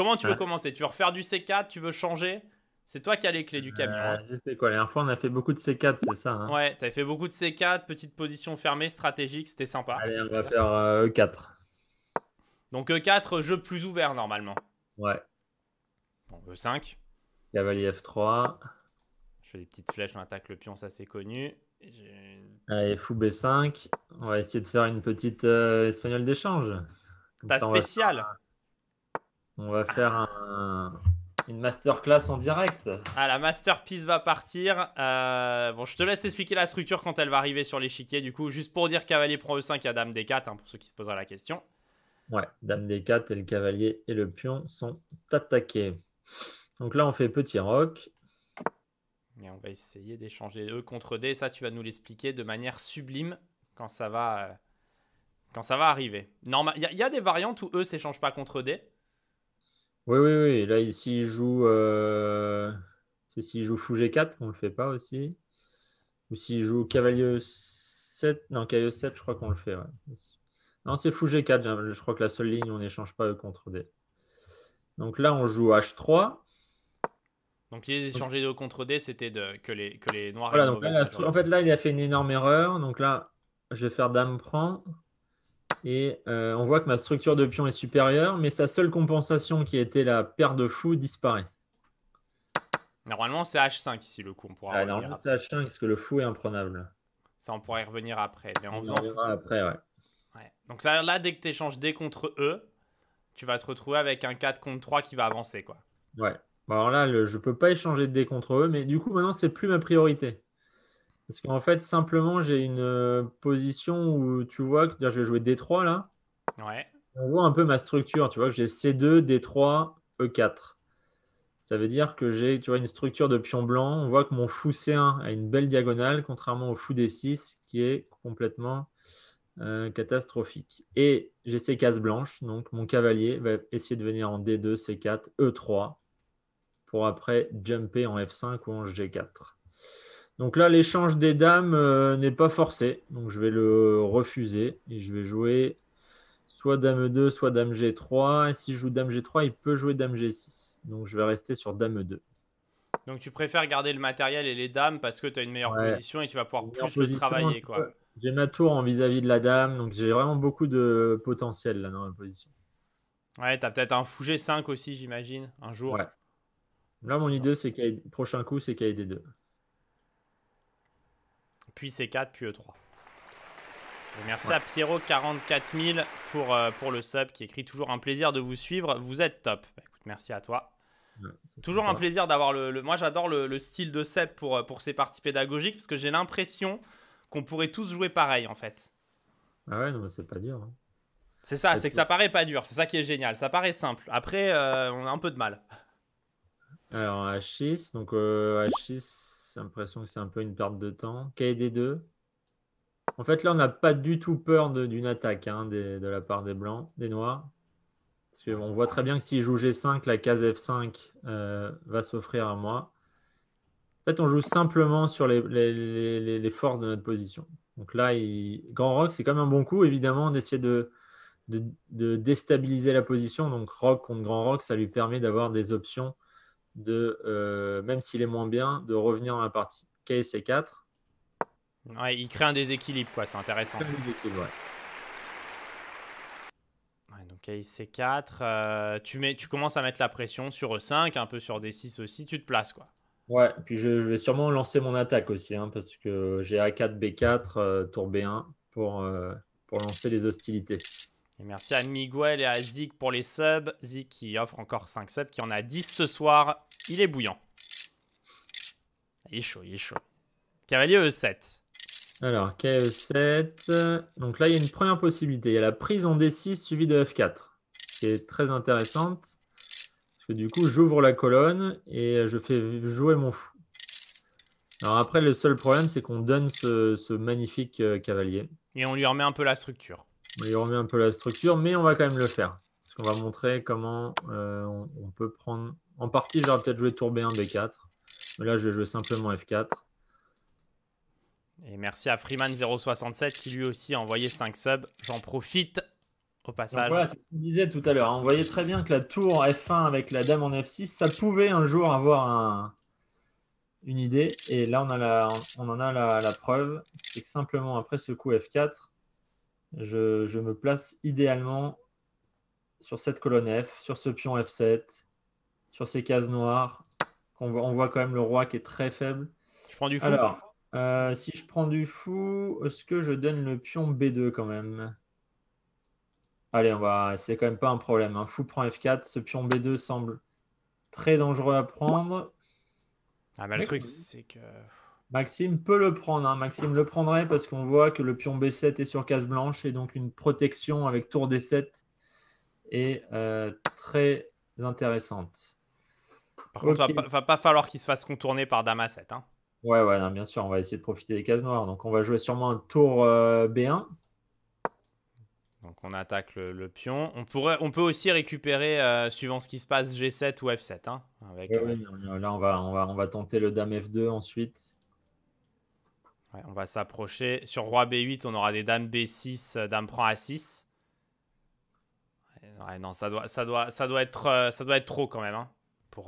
Comment tu veux commencer Tu veux refaire du C4 Tu veux changer C'est toi qui as les clés du camion. Euh, j'ai fait quoi La dernière fois, on a fait beaucoup de C4, c'est ça hein Ouais, t'avais fait beaucoup de C4, petite position fermée, stratégique, c'était sympa. Allez, on va faire E4. Euh, e Donc E4, jeu plus ouvert normalement. Ouais. Bon, E5. Cavalier F3. Je fais des petites flèches, on attaque le pion, ça c'est connu. Allez, fou B5. On va essayer de faire une petite euh, espagnole d'échange. Ta spéciale. On va faire une masterclass en direct. Ah, la masterpiece va partir. Euh, bon, je te laisse expliquer la structure quand elle va arriver sur l'échiquier. Du coup, juste pour dire, cavalier prend E5 et dame D4, hein, pour ceux qui se poseraient la question. Ouais, dame D4 et le cavalier et le pion sont attaqués. Donc là, on fait petit rock. Et on va essayer d'échanger E contre D. Ça, tu vas nous l'expliquer de manière sublime quand ça va, euh, quand ça va arriver. Il y, a des variantes où E s'échange pas contre D. Oui, oui, oui. Là, ici, il joue. Euh... S'il joue Fou G4, on ne le fait pas aussi. Ou s'il joue Cavalier 7. Non, Cavalier 7, je crois qu'on le fait. Non, c'est Fou G4. Je crois que la seule ligne, on n'échange pas contre D. Donc là, on joue H3. Donc il l'idée échangé de contre D, c'était que, les, que les noirs. en fait, là, il a fait une énorme erreur. Donc là, je vais faire Dame prend. Et euh, on voit que ma structure de pion est supérieure, mais sa seule compensation qui était la paire de fous disparaît. Normalement, c'est H5 ici le coup. On pourra ah, normalement, c'est H5 parce que le fou est imprenable. Ça, on pourra y revenir après. Mais en après, ouais. Donc là, dès que tu échanges D contre E, tu vas te retrouver avec un 4 contre 3 qui va avancer. quoi. Ouais. Alors là, je peux pas échanger D contre E, mais du coup, maintenant, c'est plus ma priorité. Parce qu'en fait, simplement, j'ai une euh, position où tu vois que je vais jouer D3 là. Ouais. On voit un peu ma structure. Tu vois que j'ai C2, D3, E4. Ça veut dire que j'ai une structure de pion blanc. On voit que mon fou C1 a une belle diagonale, contrairement au fou D6 qui est complètement euh, catastrophique. Et j'ai ces cases blanches. Donc mon cavalier va essayer de venir en D2, C4, E3 pour après jumper en F5 ou en G4. Donc là, l'échange des dames euh, n'est pas forcé. Donc je vais le refuser et je vais jouer soit dame 2, soit dame G3. Et si je joue dame G3, il peut jouer dame G6. Donc je vais rester sur dame 2. Donc tu préfères garder le matériel et les dames parce que tu as une meilleure position et tu vas pouvoir plus le travailler. quoi. J'ai ma tour en vis-à-vis de la dame, donc j'ai vraiment beaucoup de potentiel là dans ma position. Ouais, as peut-être un fou G5 aussi, j'imagine, un jour. Là, mon idée, c'est qu'à prochain coup, c'est des 2 puis C4, puis E3. merci à Pierrot44000 pour, euh, pour le sub qui écrit toujours un plaisir de vous suivre. Vous êtes top. Bah, merci à toi. toujours un plaisir d'avoir le, Moi, j'adore le, style de Seb pour, euh, pour ses parties pédagogiques parce que j'ai l'impression qu'on pourrait tous jouer pareil en fait. Ah ouais, non, mais c'est pas dur. Hein. C'est ça, c'est que ça paraît pas dur. C'est ça qui est génial. Ça paraît simple. Après, euh, on a un peu de mal. Alors, H6, donc H6, j'ai l'impression que c'est un peu une perte de temps. KD2. En fait, là, on n'a pas du tout peur d'une attaque hein, de la part des blancs, des noirs. Parce que, on voit très bien que s'il joue G5, la case F5 euh, va s'offrir à moi. En fait, on joue simplement sur les, forces de notre position. Donc là, Grand Rock, c'est quand même un bon coup, évidemment, d'essayer de, de, de, déstabiliser la position. Donc Rock contre Grand Rock, ça lui permet d'avoir des options de, euh, même s'il est moins bien, de revenir à la partie kc 4 Ouais, il crée un déséquilibre, quoi. C'est intéressant. donc kc 4 euh, tu, mets, tu commences à mettre la pression sur E5, un peu sur D6 aussi, tu te places, quoi. Ouais, puis je, vais sûrement lancer mon attaque aussi, hein, parce que j'ai A4, B4, euh, tour B1 pour, pour lancer les hostilités merci à Miguel et à Zik pour les subs. Zik qui offre encore 5 subs, qui en a 10 ce soir. Il est bouillant. Il est chaud, il est chaud. Cavalier E7. Alors, KE7. Donc là, il y a une première possibilité. Il y a la prise en D6 suivie de F4, qui est très intéressante. Parce que du coup, j'ouvre la colonne et je fais jouer mon fou. Alors après, le seul problème, c'est qu'on donne ce, ce magnifique euh, cavalier. Et on lui remet un peu la structure. On y remet un peu la structure, mais on va quand même le faire. Parce qu'on va montrer comment euh, on, peut prendre. En partie, j'aurais peut-être joué tour B1, B4. Mais là, je vais jouer simplement F4. Et merci à Freeman067 qui lui aussi a envoyé 5 subs. J'en profite au passage. voilà, c'est ce qu'on disait tout à l'heure. Hein. On voyait très bien que la tour F1 avec la dame en F6, ça pouvait un jour avoir une idée. Et là, on, a la, on en a la preuve. C'est que simplement après ce coup F4, je, me place idéalement sur cette colonne F, sur ce pion F7, sur ces cases noires. On voit, quand même le roi qui est très faible. Je prends du Alors, euh, si je prends du fou, est-ce que je donne le pion B2 quand même Allez, on va. C'est quand même pas un problème. un hein. Fou prend F4. Ce pion B2 semble très dangereux à prendre. Ah, mais le truc, c'est que. Maxime peut le prendre. Hein. Maxime le prendrait parce qu'on voit que le pion B7 est sur case blanche et donc une protection avec tour D7 est euh, très intéressante. Par contre, il va, va, pas falloir qu'il se fasse contourner par Dame A7. Hein. Ouais, ouais, bien sûr, on va essayer de profiter des cases noires. Donc on va jouer sûrement un tour euh, B1. Donc on attaque le, pion. On, pourrait, on peut aussi récupérer, euh, suivant ce qui se passe, G7 ou F7. Hein, là, on va, on, va, on va tenter le Dame F2 ensuite on va s'approcher. Sur roi b8, on aura des dames b6, euh, dame prend a6. non, ça doit, ça, doit, ça, doit être, euh, ça doit être trop quand même. Hein,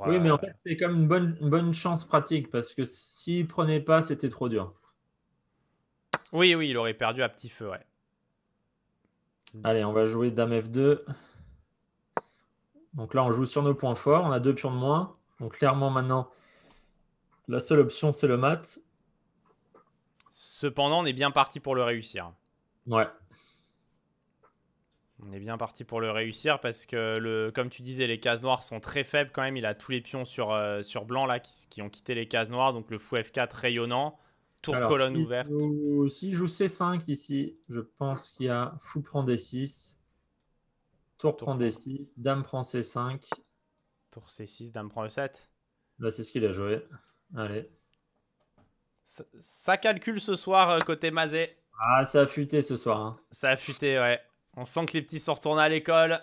oui, mais en euh, fait, c'est comme une bonne, une bonne chance pratique parce que s'il prenait pas, c'était trop dur. Oui, oui, il aurait perdu à petit feu, ouais. Allez, on va jouer dame f2. Donc là, on joue sur nos points forts. On a deux pions de moins. Donc clairement, maintenant, la seule option, c'est le mat. Cependant, on est bien parti pour le réussir. Ouais. On est bien parti pour le réussir parce que, le, comme tu disais, les cases noires sont très faibles quand même. Il a tous les pions sur, euh, sur blanc là qui, ont quitté les cases noires. Donc le fou F4 rayonnant, tour colonne ouverte. S'il joue C5 ici, je pense qu'il y a fou prend D6, tour, tour prend D6, dame prend C5. Tour C6, dame prend E7. Bah, c'est ce qu'il a joué. Allez. Ça, calcule ce soir euh, côté mazé. Ah, ça a futé ce soir. Hein. Ça a futé, ouais. On sent que les petits sont retournés à l'école.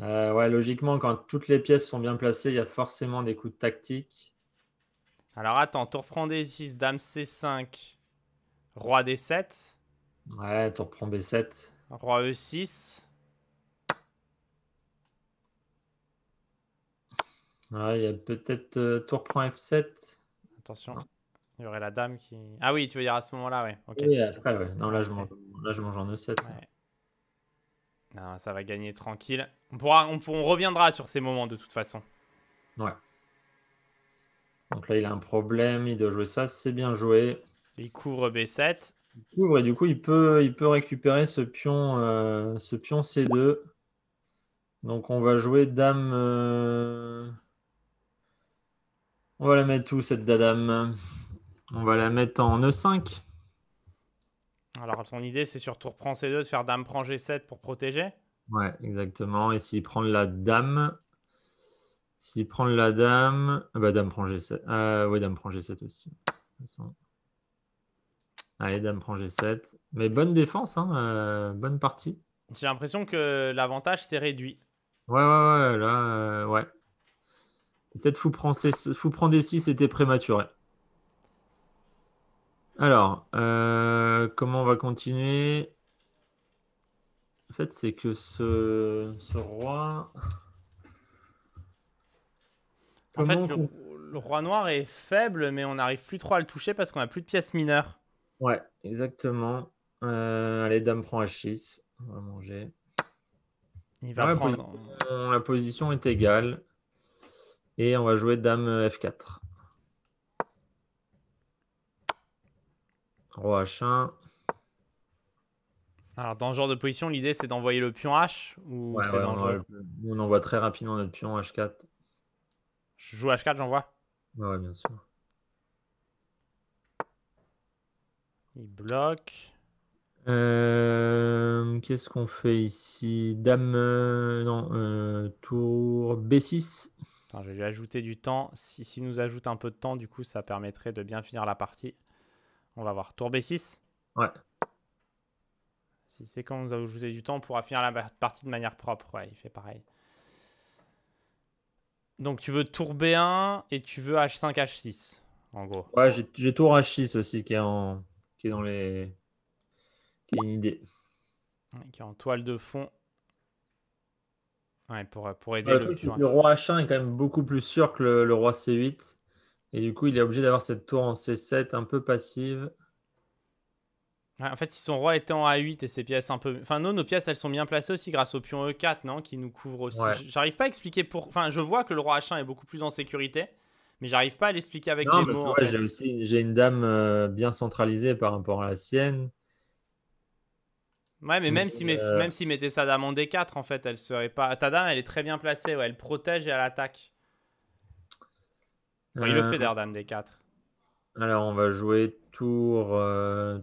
Euh, ouais, logiquement, quand toutes les pièces sont bien placées, il y a forcément des coups de tactique. Alors attends, tour prend D6, dame C5, roi D7. Ouais, tour prend B7. Roi E6. Ouais, il y a peut-être euh, tour prend F7. Attention. Il y aurait la dame qui. Ah oui, tu veux dire à ce moment-là, ouais. Ok. après, ouais. Non, là, je mange, en E7. Non, ça va gagner tranquille. On, pourra, on, reviendra sur ces moments de toute façon. Ouais. Donc là, il a un problème. Il doit jouer ça. C'est bien joué. Il couvre B7. Il couvre et du coup, il peut, il peut récupérer ce pion, euh, ce pion C2. Donc on va jouer dame. Euh, on va la mettre où cette dame On va la mettre en E5. Alors, ton idée, c'est surtout reprendre C2, de faire dame prend G7 pour protéger Ouais, exactement. Et s'il prend la dame, s'il prend la dame, ah bah dame prend G7. Euh, ah oui, dame prend G7 aussi. Allez, dame prend G7. Mais bonne défense, hein, euh, bonne partie. J'ai l'impression que l'avantage s'est réduit. Ouais, ouais, ouais, là, euh, ouais. Peut-être vous prendre des 6 c'était prématuré. Alors, euh, comment on va continuer En fait, c'est que ce, roi. En fait, le, roi noir est faible, mais on n'arrive plus trop à le toucher parce qu'on n'a plus de pièces mineures. Ouais, exactement. Euh, allez, dame prend H6. On va manger. Il va prendre... la position est égale. Et on va jouer Dame euh, F4. Roi H1. Alors, dans ce genre de position, l'idée c'est d'envoyer le pion H ou c'est dangereux on, envoie très rapidement notre pion H4. Je joue H4, j'envoie Ouais, bien sûr. Il bloque. Euh, qu'est-ce qu'on fait ici Dame. Euh, non, tour B6. Attends, je vais lui ajouter du temps. S'il si nous ajoute un peu de temps, du coup, ça permettrait de bien finir la partie. On va voir. Tour B6 Ouais. Si c'est quand nous vous ajouté du temps, on pourra finir la partie de manière propre. Ouais, il fait pareil. Donc tu veux tour B1 et tu veux H5, H6, en gros. Ouais, j'ai tour H6 aussi qui est, en, qui est dans les... qui est une idée. Qui est en toile de fond euh, pour, aider le, roi H1 est quand même beaucoup plus sûr que le, roi C8. Et du coup, il est obligé d'avoir cette tour en C7 un peu passive. Ah, en fait, si son roi était en A8 et ses pièces un peu. Enfin, non nos pièces, elles sont bien placées aussi grâce au pion E4, non Qui nous couvre aussi. J'arrive pas à expliquer pour. Enfin, je vois que le roi H1 est beaucoup plus en sécurité, mais j'arrive pas à l'expliquer avec des mots. En J'ai une dame euh, bien centralisée par rapport à la sienne. Ouais, mais même s'il même si mettait sa dame en D4, en fait, elle serait pas. Ta dame, elle est très bien placée, elle protège et elle attaque. Il le euh, fait d'ailleurs, dame D4. Alors, on va jouer tour, euh,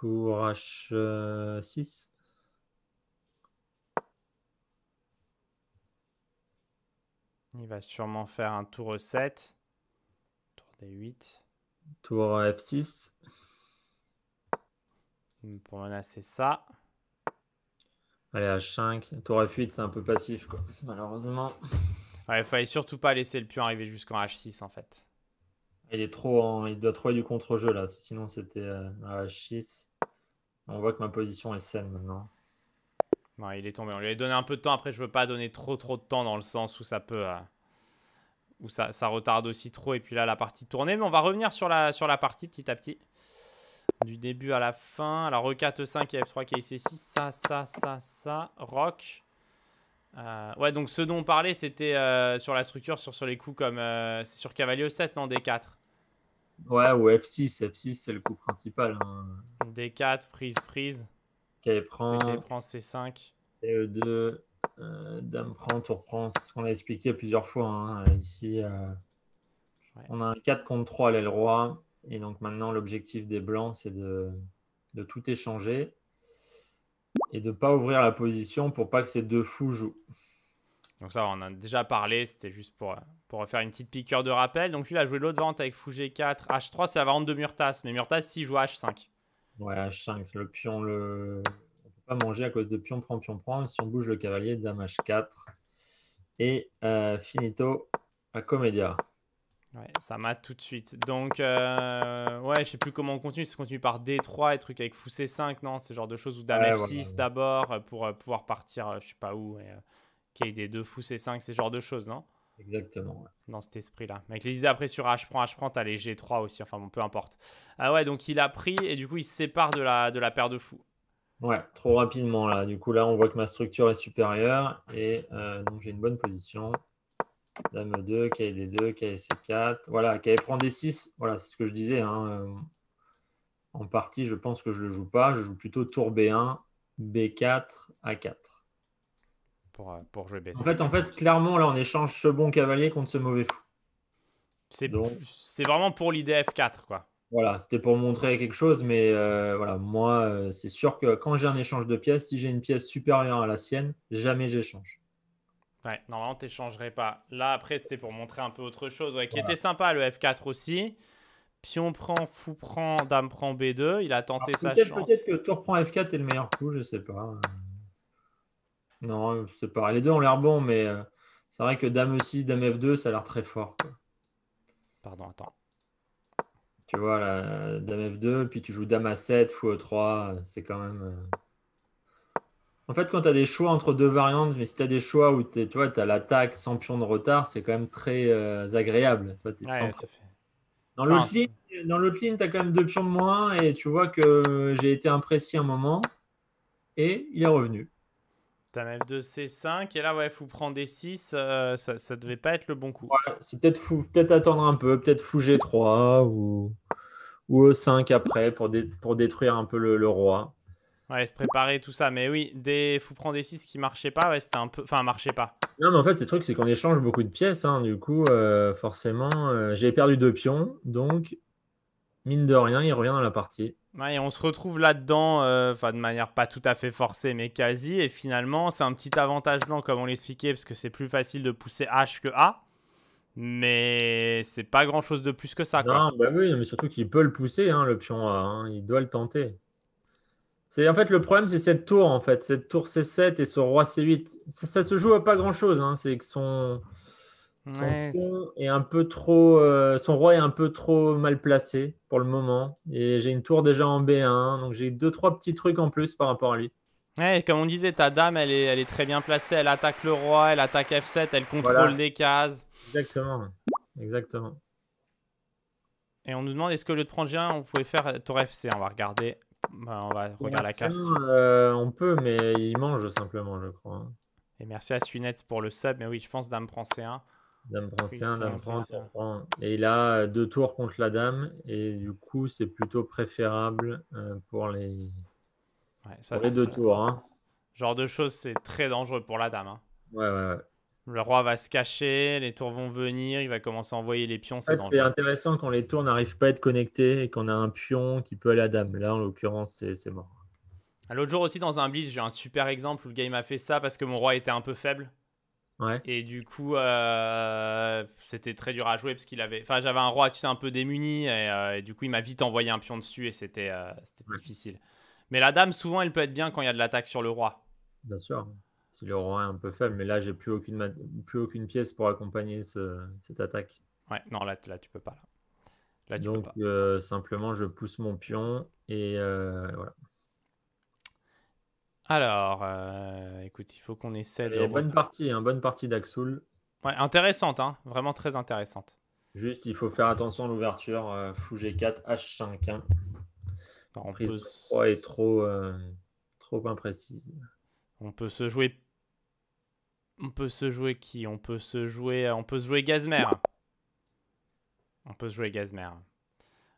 tour H6. Il va sûrement faire un tour E7, tour D8. Tour F6. Pour menacer ça. Allez, H5, tour F8, c'est un peu passif, quoi. malheureusement. Ouais, il fallait surtout pas laisser le pion arriver jusqu'en H6, en fait. Il est trop il doit trouver du contre-jeu, là. Sinon, c'était H6. Euh, on voit que ma position est saine, maintenant. il est tombé. On lui a donné un peu de temps. Après, je veux pas donner trop, trop de temps dans le sens où ça peut... Euh, ça, ça, retarde aussi trop. Et puis là, la partie tournée. Mais on va revenir sur la, sur la partie petit à petit. Du début à la fin. Alors E4, E5 F3, KC6. Ça, ça, ça, ça. Rock. Euh, ouais, donc ce dont on parlait, c'était euh, sur la structure, sur, sur les coups comme. Euh, c'est sur cavalier E7, non D4 Ouais, ou F6. F6, c'est le coup principal. Hein. D4, prise, prise. K prend. K prend C5. Et E2. dame prend, tour prend. C'est ce qu'on a expliqué plusieurs fois. Hein. Ici, on a un 4 contre 3, l'aile roi. Et donc maintenant, l'objectif des blancs, c'est de, tout échanger et de ne pas ouvrir la position pour pas que ces deux fous jouent. Donc ça, on a déjà parlé, c'était juste pour, pour refaire une petite piqueur de rappel. Donc lui, il a joué l'autre vente avec fou G4, H3, c'est la vente de Murtas. Mais Murtas, s'il joue H5. Ouais, H5, le pion, le... on peut pas manger à cause de pion, prend, pion, prend. Si on bouge le cavalier, dame H4. Et euh, finito à Comédia. Ouais, ça m'a tout de suite. Donc, euh, ouais, je sais plus comment on continue. Si on continue par D3 et truc avec fou C5, non, c'est genre de choses, ou Dame F6 d'abord euh, pour euh, pouvoir partir, je sais pas où, et qu'il y ait des deux fou C5, ce genre de choses, non Exactement. Dans cet esprit-là. Mais avec les idées après sur H prend, H prend, t'as les G3 aussi, enfin bon, peu importe. Ah ouais, donc il a pris et du coup il se sépare de la, de la paire de fous. Ouais, trop rapidement là. Du coup, là, on voit que ma structure est supérieure et donc j'ai une bonne position. Dame 2, kd 2 ksc 4 Voilà, KD prend D6. Voilà, c'est ce que je disais. Hein, euh, en partie, je pense que je ne le joue pas. Je joue plutôt tour B1, B4, A4. Pour, jouer b 6 En fait, en fait, clairement, là, on échange ce bon cavalier contre ce mauvais fou. C'est vraiment pour l'idée F4, quoi. Voilà, c'était pour montrer quelque chose, mais euh, voilà, moi, euh, c'est sûr que quand j'ai un échange de pièces, si j'ai une pièce supérieure à la sienne, jamais j'échange. Ouais, normalement, changerais pas. Là, après, c'était pour montrer un peu autre chose, ouais, qui était sympa, le F4 aussi. Pion prend, fou prend, dame prend B2. Il a tenté sa peut Peut-être que tour prend F4 est le meilleur coup, je sais pas. Non, c'est pas. Les deux ont l'air bons, mais euh, c'est vrai que dame E6, dame F2, ça a l'air très fort. Pardon, attends. Tu vois, la dame F2, puis tu joues dame A7, fou E3, c'est quand même. Euh, en fait, quand tu as des choix entre deux variantes, mais si tu as des choix où tu as l'attaque sans pion de retard, c'est quand même très euh, agréable. ça fait... Dans l'autre ligne, dans tu as quand même deux pions de moins et tu vois que j'ai été imprécis un moment et il est revenu. T'as un F2, C5 et là, ouais, faut prendre des 6, euh, ça, ça devait pas être le bon coup. c'est peut-être peut-être attendre un peu, peut-être fou G3 ou, ou E5 euh, après pour, pour détruire un peu le, le roi. Ouais, se préparer, tout ça. Mais oui, des fous prendre des 6 qui marchaient pas, ouais, c'était un peu. Enfin, marchait pas. Non, mais en fait, c'est truc, c'est qu'on échange beaucoup de pièces. Hein. Du coup, euh, forcément, euh, j'ai perdu deux pions. Donc, mine de rien, il revient dans la partie. Ouais, et on se retrouve là-dedans, euh, enfin de manière pas tout à fait forcée, mais quasi. Et finalement, c'est un petit avantage blanc, comme on l'expliquait, parce que c'est plus facile de pousser H que A. Mais c'est pas grand-chose de plus que ça. Non, bah oui, mais surtout qu'il peut le pousser, hein, le pion A. Hein. Il doit le tenter en fait le problème, c'est cette tour en fait, cette tour C7 et son roi C8. Ça, se joue à pas grand chose. Hein. C'est que son, est un peu trop, euh, son roi est un peu trop mal placé pour le moment. Et j'ai une tour déjà en B1, donc j'ai deux trois petits trucs en plus par rapport à lui. Ouais, comme on disait, ta dame, elle est, elle est très bien placée. Elle attaque le roi, elle attaque F7, elle contrôle des cases. Exactement, exactement. Et on nous demande est-ce que le lieu de G1, on pouvait faire euh, tour FC On va regarder. Bah, on va la casse. Euh, on peut, mais il mange simplement, je crois. Hein. Et merci à Sunet pour le sub. Mais oui, je pense Dame prend C1. Dame prend C1, Dame prend, Et il a euh, deux tours contre la Dame. Et du coup, c'est plutôt préférable euh, pour les, deux tours. Hein. Genre de choses, c'est très dangereux pour la Dame. Hein. Ouais, ouais, ouais. Le roi va se cacher, les tours vont venir, il va commencer à envoyer les pions. c'est intéressant quand les tours n'arrivent pas à être connectés et qu'on a un pion qui peut aller à la dame. Là, en l'occurrence, c'est mort. L'autre jour aussi, dans un blitz, j'ai un super exemple où le game a fait ça parce que mon roi était un peu faible. Ouais. Et du coup, euh, c'était très dur à jouer parce qu'il avait. Enfin, j'avais un roi, tu sais, un peu démuni. Et, euh, du coup, il m'a vite envoyé un pion dessus et c'était euh, difficile. Mais la dame, souvent, elle peut être bien quand il y a de l'attaque sur le roi. Bien sûr si le roi est un peu faible. Mais là, j'ai plus aucune, plus aucune pièce pour accompagner cette attaque. Ouais, non, là, là tu peux pas. Là. Donc, euh, simplement, je pousse mon pion et euh, voilà. Alors, euh, écoute, il faut qu'on essaie de... de. Bonne partie, une hein, bonne partie d'Axoul. Ouais, intéressante, hein, vraiment très intéressante. Juste, il faut faire attention à l'ouverture. Fou 4 H5. En Prise 3 est trop, trop imprécise. On peut se jouer on peut se jouer qui On peut se jouer... Euh, on peut se jouer Gazmer. On peut se jouer Gazmer.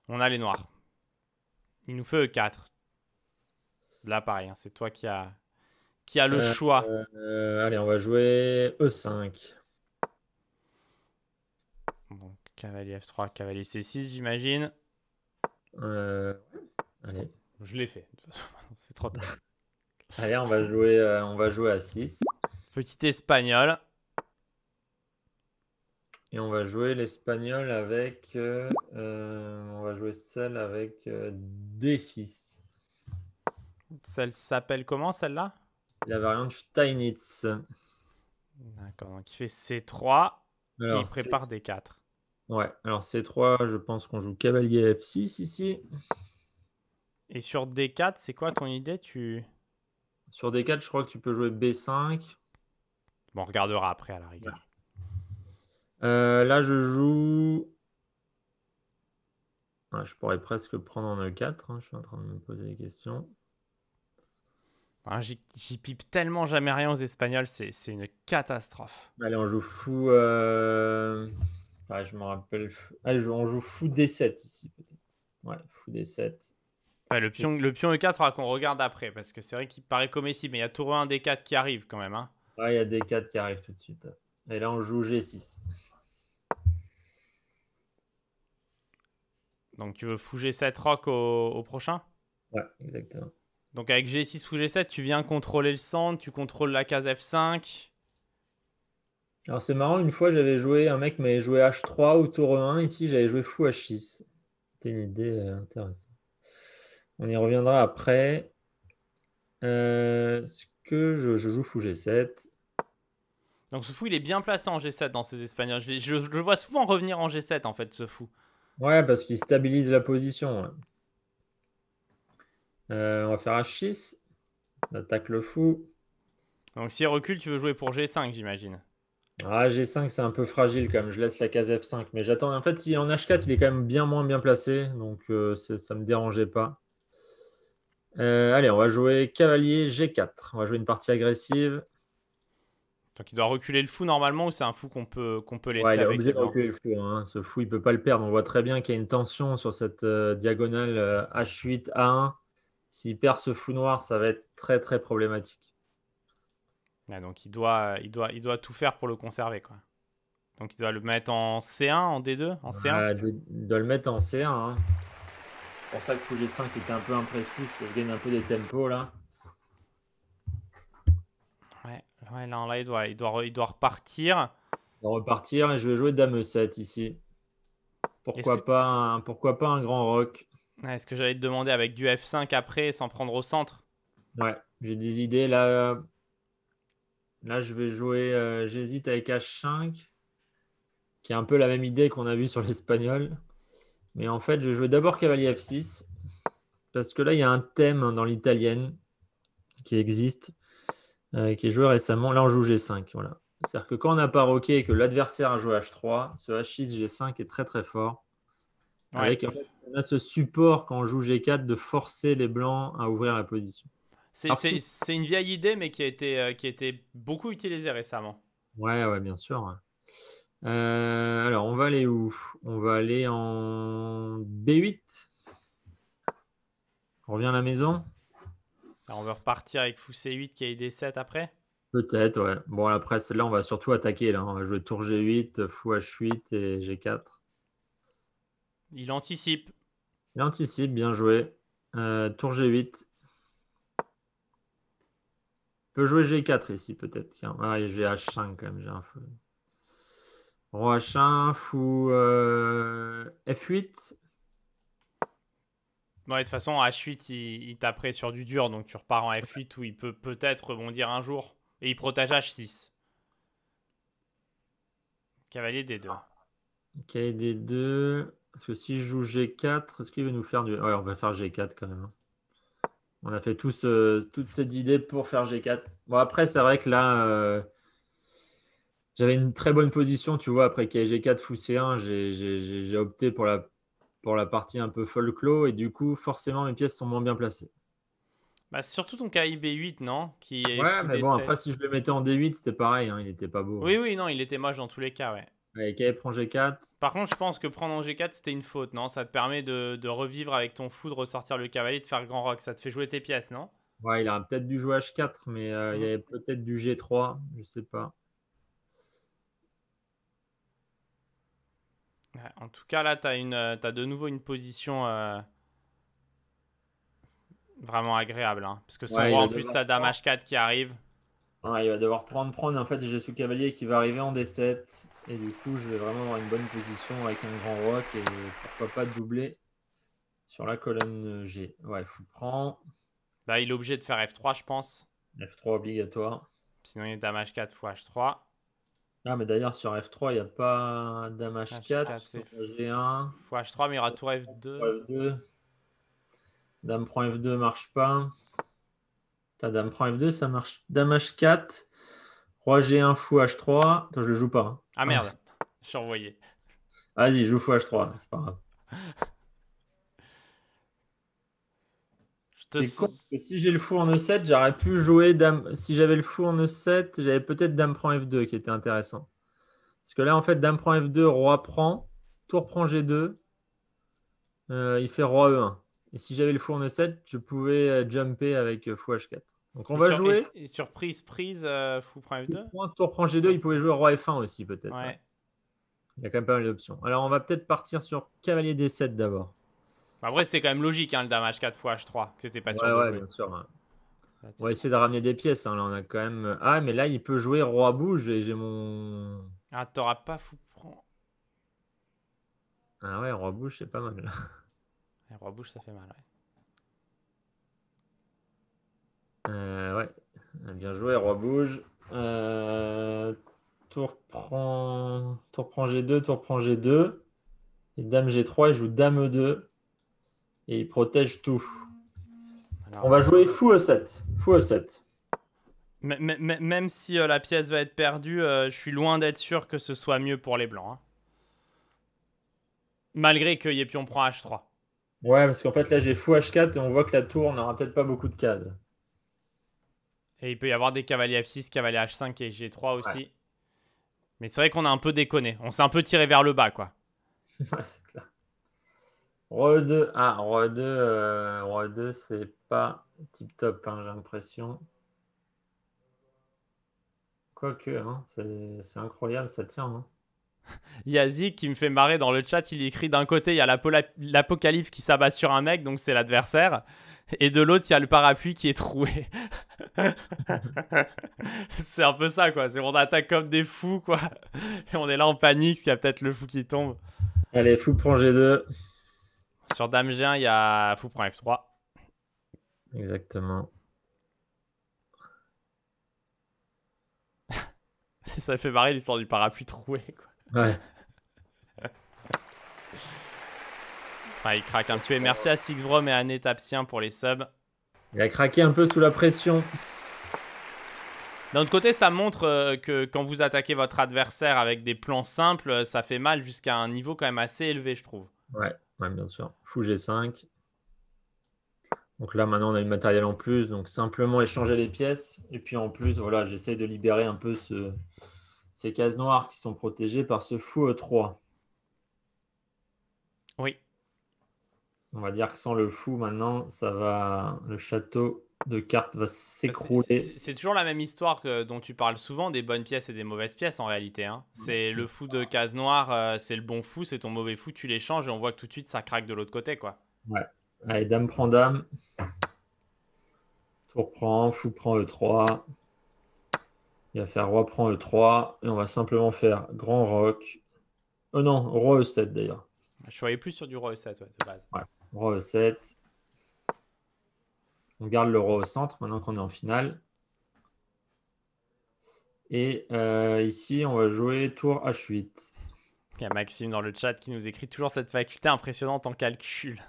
On a les noirs. Il nous fait E4. Là, pareil, hein, c'est toi qui a, qui a le euh, choix. Euh, allez, on va jouer E5. Donc, cavalier F3, cavalier C6, j'imagine. Je l'ai fait, de toute façon, c'est trop tard. allez, on va jouer, on va jouer à 6. Petit espagnol. Et on va jouer l'espagnol avec. Euh, euh, on va jouer celle avec euh, D6. Celle s'appelle comment celle-là La variante Steinitz. D'accord, donc il fait C3 il prépare D4. Ouais, alors C3, je pense qu'on joue cavalier F6 ici. Et sur D4, c'est quoi ton idée tu... Sur D4, je crois que tu peux jouer B5 on regardera après à la rigueur. Euh, là, je joue. je pourrais presque prendre en E4. Hein, je suis en train de me poser des questions. J'y pipe tellement jamais rien aux Espagnols, c'est une catastrophe. Allez, on joue fou. Euh, je me rappelle. Allez, on joue fou D7 ici, Ouais, fou D7. le, pion, le pion E4, qu'on regarde après, parce que c'est vrai qu'il paraît comme ici, mais il y a tour 1 D4 qui arrive quand même. Hein il y a des 4 qui arrivent tout de suite. Et là, on joue G6. Donc, tu veux fou G7 rock au, prochain Ouais, exactement. Donc, avec G6 fou G7, tu viens contrôler le centre, tu contrôles la case F5. Alors, c'est marrant, une fois, j'avais joué, un mec m'avait joué H3 ou tour 1. Ici, j'avais joué fou H6. C'était une idée euh, intéressante. On y reviendra après. Euh, je, joue fou G7. Donc ce fou, il est bien placé en G7 dans ces Espagnols. Je, le vois souvent revenir en G7, en fait, ce fou. Ouais, parce qu'il stabilise la position. Euh, on va faire H6. attaque le fou. Donc s'il recule, tu veux jouer pour G5, j'imagine. Ah, G5, c'est un peu fragile quand Je laisse la case F5. Mais j'attends. En fait, en H4, il est quand même bien moins bien placé. Donc euh, ça me dérangeait pas. Euh, allez, on va jouer cavalier G4. On va jouer une partie agressive. Donc il doit reculer le fou normalement ou c'est un fou qu'on peut, qu'on peut laisser il est le fou. Hein. Ce fou, il ne peut pas le perdre. On voit très bien qu'il y a une tension sur cette euh, diagonale H8, euh, A1. S'il perd ce fou noir, ça va être très très problématique. Ah, donc il doit, il, doit, il doit tout faire pour le conserver. Quoi. Donc il doit le mettre en C1, en D2, en C1 Il doit le mettre en C1. C'est pour ça que Fou 5 était un peu imprécis, que je gagne un peu des tempos là. Ouais, là, il, doit, doit, doit repartir. Il doit repartir et je vais jouer Dame 7 ici. Pourquoi, pas un, pourquoi pas un grand rock Est-ce que j'allais te demander avec du F5 après sans prendre au centre Ouais, j'ai des idées. Là, là je vais jouer. Euh, j'hésite avec H5, qui est un peu la même idée qu'on a vu sur l'espagnol. Mais en fait, je jouer d'abord cavalier F6 parce que là, il y a un thème dans l'italienne qui existe, euh, qui est joué récemment. Là, on joue G5. Voilà. C'est-à-dire que quand on n'a pas roqué et que l'adversaire a joué H3, ce H6, G5 est très très fort. Avec on a ce support quand on joue G4 de forcer les blancs à ouvrir la position. C'est une vieille idée, mais qui a été, euh, qui a beaucoup utilisée récemment. Ouais, ouais, bien sûr. Euh, alors, on va aller où On va aller en B8. On revient à la maison On va repartir avec Fou C8 qui a D7 après Peut-être, ouais. Bon, après, celle-là, on va surtout attaquer. Là. Hein. On va jouer tour G8, Fou H8 et G4. Il anticipe. Il anticipe, bien joué. Euh, tour G8. peut jouer G4 ici, peut-être. Ah, G H5 quand même, j'ai un feu. Roi fou F8. Ouais, de toute façon, H8, il, taperait sur du dur, donc tu repars en F8 où il peut peut-être rebondir un jour. Et il protège H6. Cavalier D2. Cavalier D2. Parce que si je joue G4, est-ce qu'il veut nous faire du. Ouais, on va faire G4 quand même. Hein. On a fait euh, toute cette idée pour faire G4. Bon, après, c'est vrai que là, euh, j'avais une très bonne position, tu vois, après KG4, Fou C1, j'ai opté pour la, pour la partie un peu folklore et du coup, forcément, mes pièces sont moins bien placées. Bah, c'est surtout ton b 8 non qui est Ouais, mais bon, après, si je le mettais en D8, c'était pareil, hein, il n'était pas beau. Hein. Oui, oui, non, il était moche dans tous les cas, ouais. Allez, KF prend G4. Par contre, je pense que prendre en G4, c'était une faute, non Ça te permet de, revivre avec ton fou, de ressortir le cavalier, de faire grand rock. Ça te fait jouer tes pièces, non Ouais, il a peut-être du jouer H4, mais euh, il y mhm. avait peut-être du G3, je sais pas. en tout cas, là, tu as, une, euh, as de nouveau une position euh, vraiment agréable. Hein, parce que son roi, en plus, tu as Dame H4 qui arrive. il va devoir prendre, prendre. En fait, j'ai ce cavalier qui va arriver en D7. Et du coup, je vais vraiment avoir une bonne position avec un grand roi qui est, pourquoi pas, doublé sur la colonne G. Ouais, il faut prendre Là, bah, il est obligé de faire F3, je pense. F3 obligatoire. Sinon, il est Dame H4 fois H3. Ah, mais d'ailleurs, sur F3, il n'y a pas Dame ah, H4, g 1 Fou H3, mais il y aura tour F2. 2 Dame prend F2, marche pas. Ta Dame prend F2, ça marche. Dame H4, Roi G1, fou H3. Attends, je le joue pas. Hein. Ah merde, je ah. suis envoyé. Vas-y, joue fou H3, c'est pas grave. si j'ai le fou en 7 e j'aurais pu jouer dame. Si j'avais le fou en E7, j'avais peut-être dame prend F2 qui était intéressant. Parce que là, en fait, dame prend F2, roi prend, tour prend G2, euh, il fait roi E1. Et si j'avais le fou en E7, je pouvais euh, jumper avec euh, fou H4. Donc on va jouer. surprise, prise, fou prend F2. Tour prend G2, il pouvait jouer roi F1 aussi peut-être. Hein. Il y a quand même pas mal d'options. Alors on va peut-être partir sur cavalier D7 d'abord. Après, bah, c'était quand même logique hein, le damage 4 fois H3. C'était pas sûr. bien sûr. Hein. On va essayer de ramener des pièces. Hein, là, on a quand même. Euh, ah, mais là, il peut jouer roi bouge et j'ai mon. Ah, t'auras pas fou prend. Ah ouais, roi bouge, c'est pas mal. roi bouge, ça fait mal, ouais. Euh, ouais. Ah, bien joué, roi bouge. Euh, tour prend. Tour prend G2, tour prend G2. Et dame G3, il joue dame E2. Et il protège tout. on va jouer fou E7. Fou E7. Même si euh, la pièce va être perdue, euh, je suis loin d'être sûr que ce soit mieux pour les blancs. Hein. Malgré qu'il y ait pion prend H3. Ouais, parce qu'en fait là j'ai fou H4 et on voit que la tour n'aura peut-être pas beaucoup de cases. Et il peut y avoir des cavaliers F6, cavaliers H5 et G3 aussi. Mais c'est vrai qu'on a un peu déconné. On s'est un peu tiré vers le bas quoi. ouais, c'est clair. Re2. Ah, Re2, euh, c'est pas tip top, hein, j'ai l'impression. Quoique, hein, c'est incroyable, ça tient. Hein. Yazi qui me fait marrer dans le chat, il écrit d'un côté il y a l'apocalypse qui s'abat sur un mec, donc c'est l'adversaire, et de l'autre il y a le parapluie qui est troué. c'est un peu ça quoi, c'est on attaque comme des fous quoi, et on est là en panique parce qu'il y a peut-être le fou qui tombe. Allez, fou prends G2. Sur Dame il y a fou F3. Exactement. ça fait barrer l'histoire du parapluie troué. Ouais. il craque un petit peu. Merci à Sixbrom et à Netapsien pour les subs. Il a craqué un peu sous la pression. D'un autre côté, ça montre euh, que quand vous attaquez votre adversaire avec des plans simples, ça fait mal jusqu'à un niveau quand même assez élevé, je trouve. Ouais bien sûr. Fou G5. Donc là, maintenant, on a le matériel en plus. Donc simplement échanger les pièces. Et puis en plus, voilà, j'essaie de libérer un peu ce, ces cases noires qui sont protégées par ce fou E3. Oui. On va dire que sans le fou, maintenant, ça va. Le château de cartes va bah, s'écrouler. C'est toujours la même histoire que, dont tu parles souvent, des bonnes pièces et des mauvaises pièces en réalité. Hein. Mm. C'est le fou de case noire, euh, c'est le bon fou, c'est ton mauvais fou, tu changes et on voit que tout de suite ça craque de l'autre côté. quoi. Ouais. Allez, dame prend dame. Tour prend, fou prend E3. Il va faire roi prend E3. Et on va simplement faire grand rock Oh euh, non, roi E7 d'ailleurs. Je voyais plus sur du roi E7 de base. Ouais. Roi E7. On garde l'euro au centre maintenant qu'on est en finale. Et euh, ici, on va jouer tour H8. Il y a Maxime dans le chat qui nous écrit toujours cette faculté impressionnante en calcul.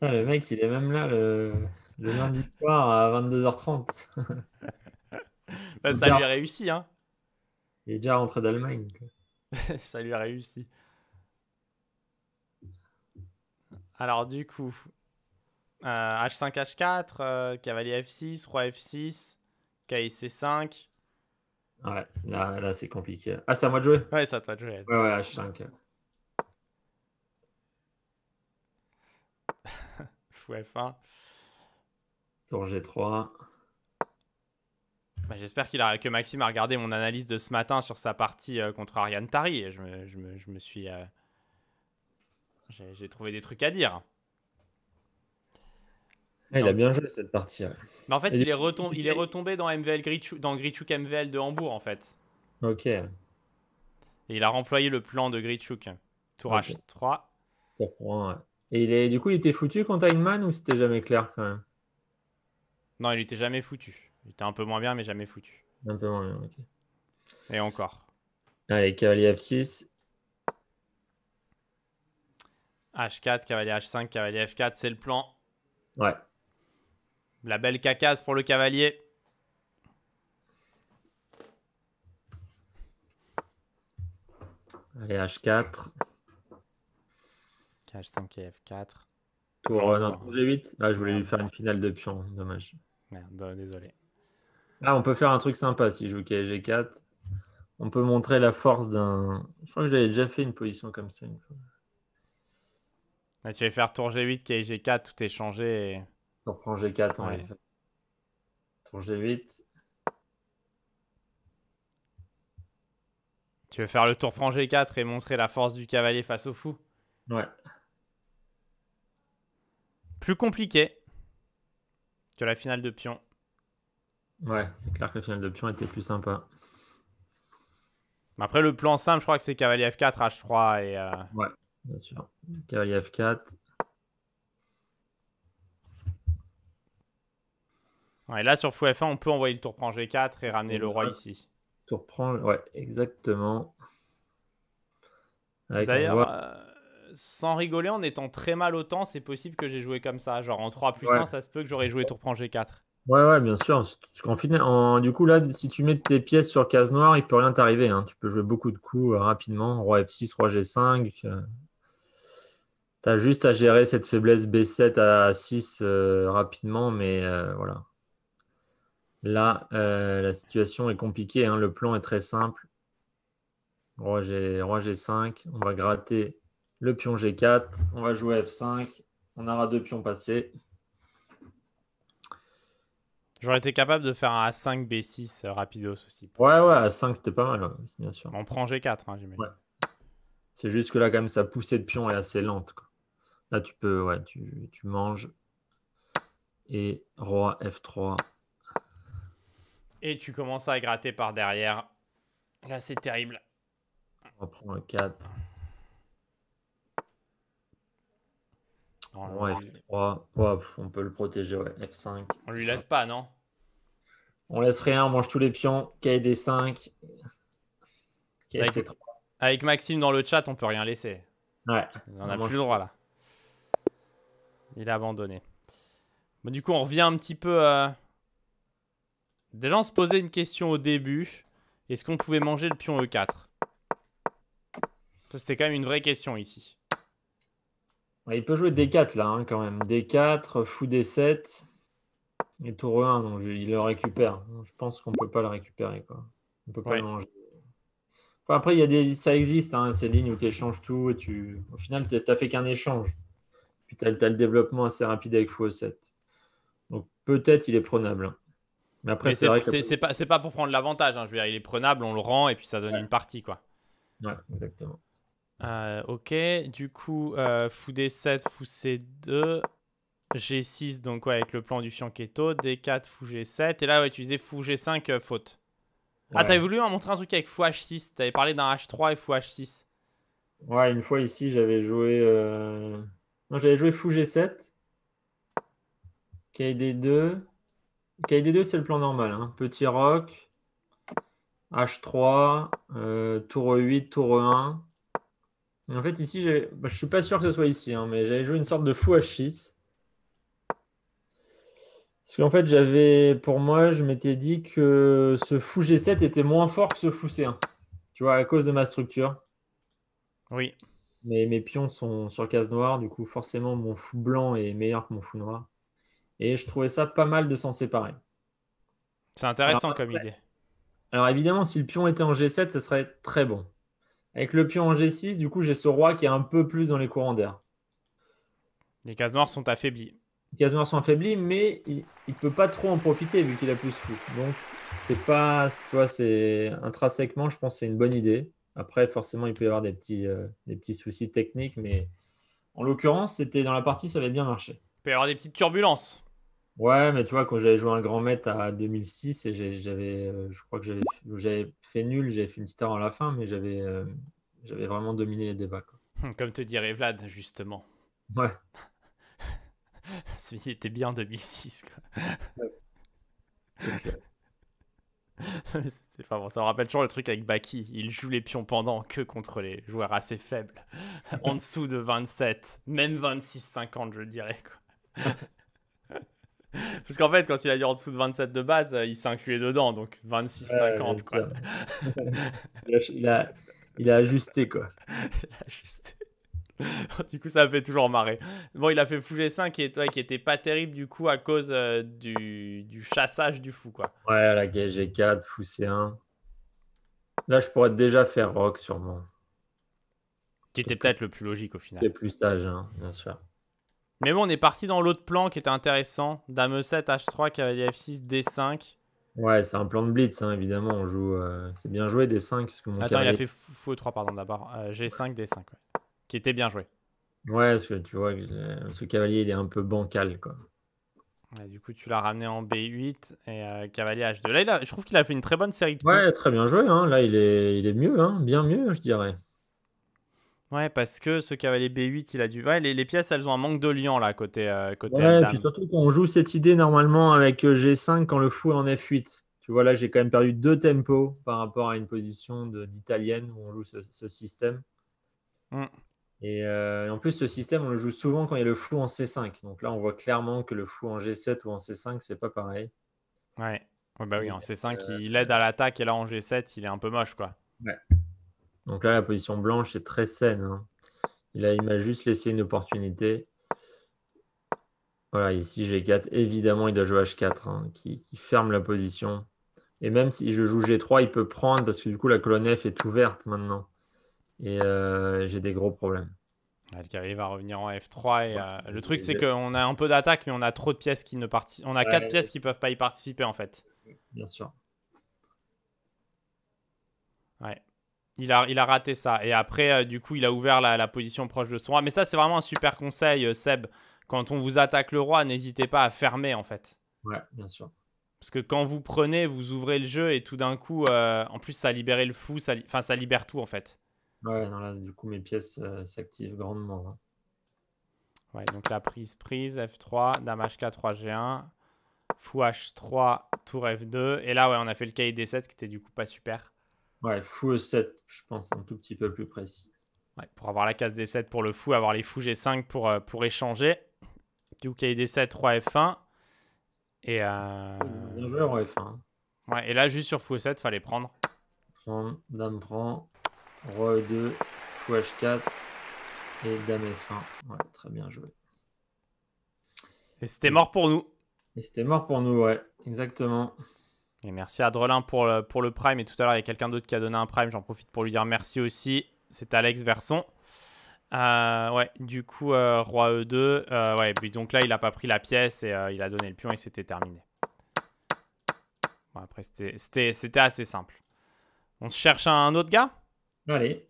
le mec, il est même là le, lundi soir à 22h30. Bah, ça lui a réussi, hein. Il est déjà rentré d'Allemagne. ça lui a réussi. Alors du coup, H5, euh, H4, euh, cavalier F6, roi F6, KIC 5 Ouais, là, là c'est compliqué. Ah, c'est à moi de jouer Ouais, c'est à toi jouer. Ouais, ouais, H5. Fou F1. Tour G3. Bah, j'espère qu'il a, que Maxime a regardé mon analyse de ce matin sur sa partie euh, contre Ariane Tari. je me suis. J'ai trouvé des trucs à dire. il a bien joué cette partie. Mais en fait, il est, il est retombé dans MVL dans MVL de Hambourg en fait. Ok. Et il a remployé le plan de Grichuk. Tour H3. ouais. Et il est, du coup, il était foutu contre Heinemann ou c'était jamais clair quand même Non, il était jamais foutu. Il était un peu moins bien, mais jamais foutu. Un peu moins bien, ok. Et encore. Allez, cavalier F6. H4, cavalier H5, cavalier F4, c'est le plan. Ouais. La belle cacasse pour le cavalier. Allez, H4. H5 et F4. Pour G8. Ah, je voulais lui faire une finale de pion, dommage. Merde, euh, désolé. Là, ah, on peut faire un truc sympa si je joue G4. On peut montrer la force d'un. Je crois que j'avais déjà fait une position comme ça une fois tu vas faire tour G8, kg 4 tout est changé. Tour prend G4 en Tour G8. Tu veux faire le tour prend G4 et montrer la force du cavalier face au fou Ouais. Plus compliqué que la finale de pion. Ouais, c'est clair que la finale de pion était plus sympa. après, le plan simple, je crois que c'est cavalier F4, H3 et. Euh, ouais. Bien sûr. Cavalier F4. Et là, sur fou F1, on peut envoyer le tour prend G4 et ramener le roi ici. Tour prend, ouais, exactement. D'ailleurs, euh, sans rigoler, en étant très mal au temps, c'est possible que j'ai joué comme ça. Genre en 3 plus ça se peut que j'aurais joué tour prend G4. Ouais, ouais, bien sûr. en, du coup, là, si tu mets tes pièces sur case noire, il peut rien t'arriver. Hein. Tu peux jouer beaucoup de coups euh, rapidement. Roi F6, roi G5 tu juste à gérer cette faiblesse B7 à 6 euh, rapidement, mais euh, voilà. Là, euh, la situation est compliquée. Hein. Le plan est très simple. Roi, G, 5 on va gratter le pion G4, on va jouer F5, on aura deux pions passés. J'aurais été capable de faire un A5, B6 rapide aussi. Ouais, ouais, A5 c'était pas mal, hein, bien sûr. On prend G4, hein, j'imagine. C'est juste que là, quand même, sa poussée de pion est assez lente. Là, tu peux, ouais, tu, manges. Et roi F3. Et tu commences à gratter par derrière. Là, c'est terrible. On prend le 4. roi F3. on peut le protéger, ouais. F5. On lui laisse pas, non On laisse rien, on mange tous les pions. KD5. Avec, Maxime dans le chat, on peut rien laisser. Ouais. On n'a plus le droit là. Il a abandonné. du coup, on revient un petit peu à... Déjà, on se posait une question au début. Est-ce qu'on pouvait manger le pion E4 Ça, c'était quand même une vraie question ici. il peut jouer D4 là, hein, quand même. D4, fou D7 et tour E1. Donc, il le récupère. Je pense qu'on ne peut pas le récupérer. Quoi. On peut pas le manger. après, y des... ça existe, hein, ces lignes où tu échanges tout. Et tu... Au final, tu n'as fait qu'un échange. T'as le développement assez rapide avec e 7 Donc peut-être il est prenable. Hein. Mais après, c'est vrai que. C'est pas, pour prendre l'avantage. Hein. Je veux dire, il est prenable, on le rend et puis ça donne une partie. quoi. Ouais, exactement. Euh, ok, du coup, fou D7, fou C2, G6, donc avec le plan du Fianchetto, D4, fou G7, et là, ouais, tu disais fou G5, euh, faute. Ah, t'avais voulu en hein, montrer un truc avec fou H6, t'avais parlé d'un H3 et fou H6. Ouais, une fois ici, j'avais joué euh, moi j'avais joué fou G7. KD2. KD2, c'est le plan normal. Hein. Petit rock H3. Euh, tour 8, tour e 1. Et en fait, ici, bah, je ne suis pas sûr que ce soit ici, hein, mais j'avais joué une sorte de fou H6. Parce qu'en fait, j'avais, pour moi, je m'étais dit que ce fou G7 était moins fort que ce fou C1. Tu vois, à cause de ma structure. Oui mais mes, pions sont sur case noire, du coup forcément mon fou blanc est meilleur que mon fou noir. Et je trouvais ça pas mal de s'en séparer. C'est intéressant comme idée. Alors évidemment, si le pion était en G7, ce serait très bon. Avec le pion en G6, du coup, j'ai ce roi qui est un peu plus dans les courants d'air. Les cases noires sont affaiblies. Les cases noires sont affaiblies, mais il ne peut pas trop en profiter vu qu'il a plus fou. Donc, c'est pas, tu c'est intrinsèquement, je pense, c'est une bonne idée. Après, forcément, il peut y avoir des petits, euh, des petits soucis techniques, mais en l'occurrence, c'était dans la partie, ça avait bien marché. Il peut y avoir des petites turbulences. Ouais, mais tu vois, quand j'avais joué un grand maître à 2006 et j'avais, euh, je crois que j'avais fait nul, j'avais fait une petite erreur à la fin, mais j'avais, euh, j'avais vraiment dominé les débats. Comme te dirait Vlad, justement. Ouais. Celui-ci était bien 2006. c'est pas bon, ça me rappelle toujours le truc avec Baki. Il joue les pions pendant que contre les joueurs assez faibles. en dessous de 27, même 26-50, je dirais. Quoi. Parce qu'en fait, quand il a dit en dessous de 27 de base, euh, il s'incluait dedans, donc 26-50. quoi. il, a, il, a, ajusté, quoi. il a ajusté. du coup, ça fait toujours marrer. Bon, il a fait fou G5 qui, qui était pas terrible du coup à cause euh, du, chassage du fou, quoi. Ouais, la G4, fou C1. Là, je pourrais déjà faire rock sûrement. Qui était peut-être le plus logique au final. C'est plus sage, hein, bien sûr. Mais bon, on est parti dans l'autre plan qui était intéressant. Dame 7 H3, cavalier F6, D5. Ouais, c'est un plan de blitz, hein, évidemment. On joue. Euh, c'est bien joué, D5. Attends, il a fait fou 3 e pardon, d'abord. Euh, G5, D5. Ouais qui était bien joué. Ouais, parce que tu vois, euh, ce cavalier, il est un peu bancal. Quoi. du coup, tu l'as ramené en B8 et euh, cavalier H2. Là, je trouve qu'il a fait une très bonne série de Ouais, très bien joué. Hein. Là, il est, il est mieux, hein. bien mieux, je dirais. Ouais, parce que ce cavalier B8, il a du. Ouais, les, pièces, elles ont un manque de lion là, côté. Euh, côté ouais, puis surtout qu'on joue cette idée normalement avec euh, G5 quand le fou est en F8. Tu vois, là, j'ai quand même perdu deux tempos par rapport à une position d'italienne où on joue ce, système. Mm. Euh, et en plus, ce système, on le joue souvent quand il y a le flou en C5. Donc là, on voit clairement que le flou en G7 ou en C5, c'est pas pareil. Ouais. bah oui, en C5, euh, il aide à l'attaque et là, en G7, il est un peu moche, quoi. Ouais. Donc là, la position blanche est très saine. Hein. il m'a juste laissé une opportunité. Voilà, ici, G4. Évidemment, il doit jouer H4, hein, qui, ferme la position. Et même si je joue G3, il peut prendre parce que du coup, la colonne F est ouverte maintenant et euh, j'ai des gros problèmes. arrive va revenir en F3 et euh, le truc c'est qu'on a un peu d'attaque mais on a trop de pièces qui ne participent. On a quatre pièces qui peuvent pas y participer en fait. Bien sûr. Ouais. Il a, il a raté ça et après euh, du coup il a ouvert la, position proche de son roi. Mais ça c'est vraiment un super conseil Seb. Quand on vous attaque le roi n'hésitez pas à fermer en fait. Ouais bien sûr. Parce que quand vous prenez vous ouvrez le jeu et tout d'un coup en plus ça libère le fou, ça, enfin ça libère tout en fait. Ouais, du coup, mes pièces euh, s'activent grandement. Hein. Ouais, donc la prise, prise, F3, Dame H4, 3 dame h 3 g 1 fou H3, tour F2. Et là, ouais, on a fait le cahier D7 qui était du coup pas super. Ouais, fou E7, je pense, un tout petit peu plus précis. Ouais, pour avoir la case D7 pour le fou, avoir les fous G5 pour, euh, pour échanger. Du coup, cahier D7, 3 F1. Et, euh, Bien joué en F1. ouais, et là, juste sur fou E7, fallait prendre. Prendre, dame prend, Roi E2, fou H4 et Dame F1. très bien joué. Et c'était mort pour nous. Et c'était mort pour nous, ouais, exactement. Et merci à Drelin pour le, pour le prime. Et tout à l'heure, il y a quelqu'un d'autre qui a donné un prime. J'en profite pour lui dire merci aussi. C'est Alex Verson. Euh, ouais, du coup, euh, roi E2. Euh, ouais, puis donc là, il n'a pas pris la pièce et il a donné le pion et c'était terminé. Bon, après, c'était assez simple. On se cherche un autre gars Allez.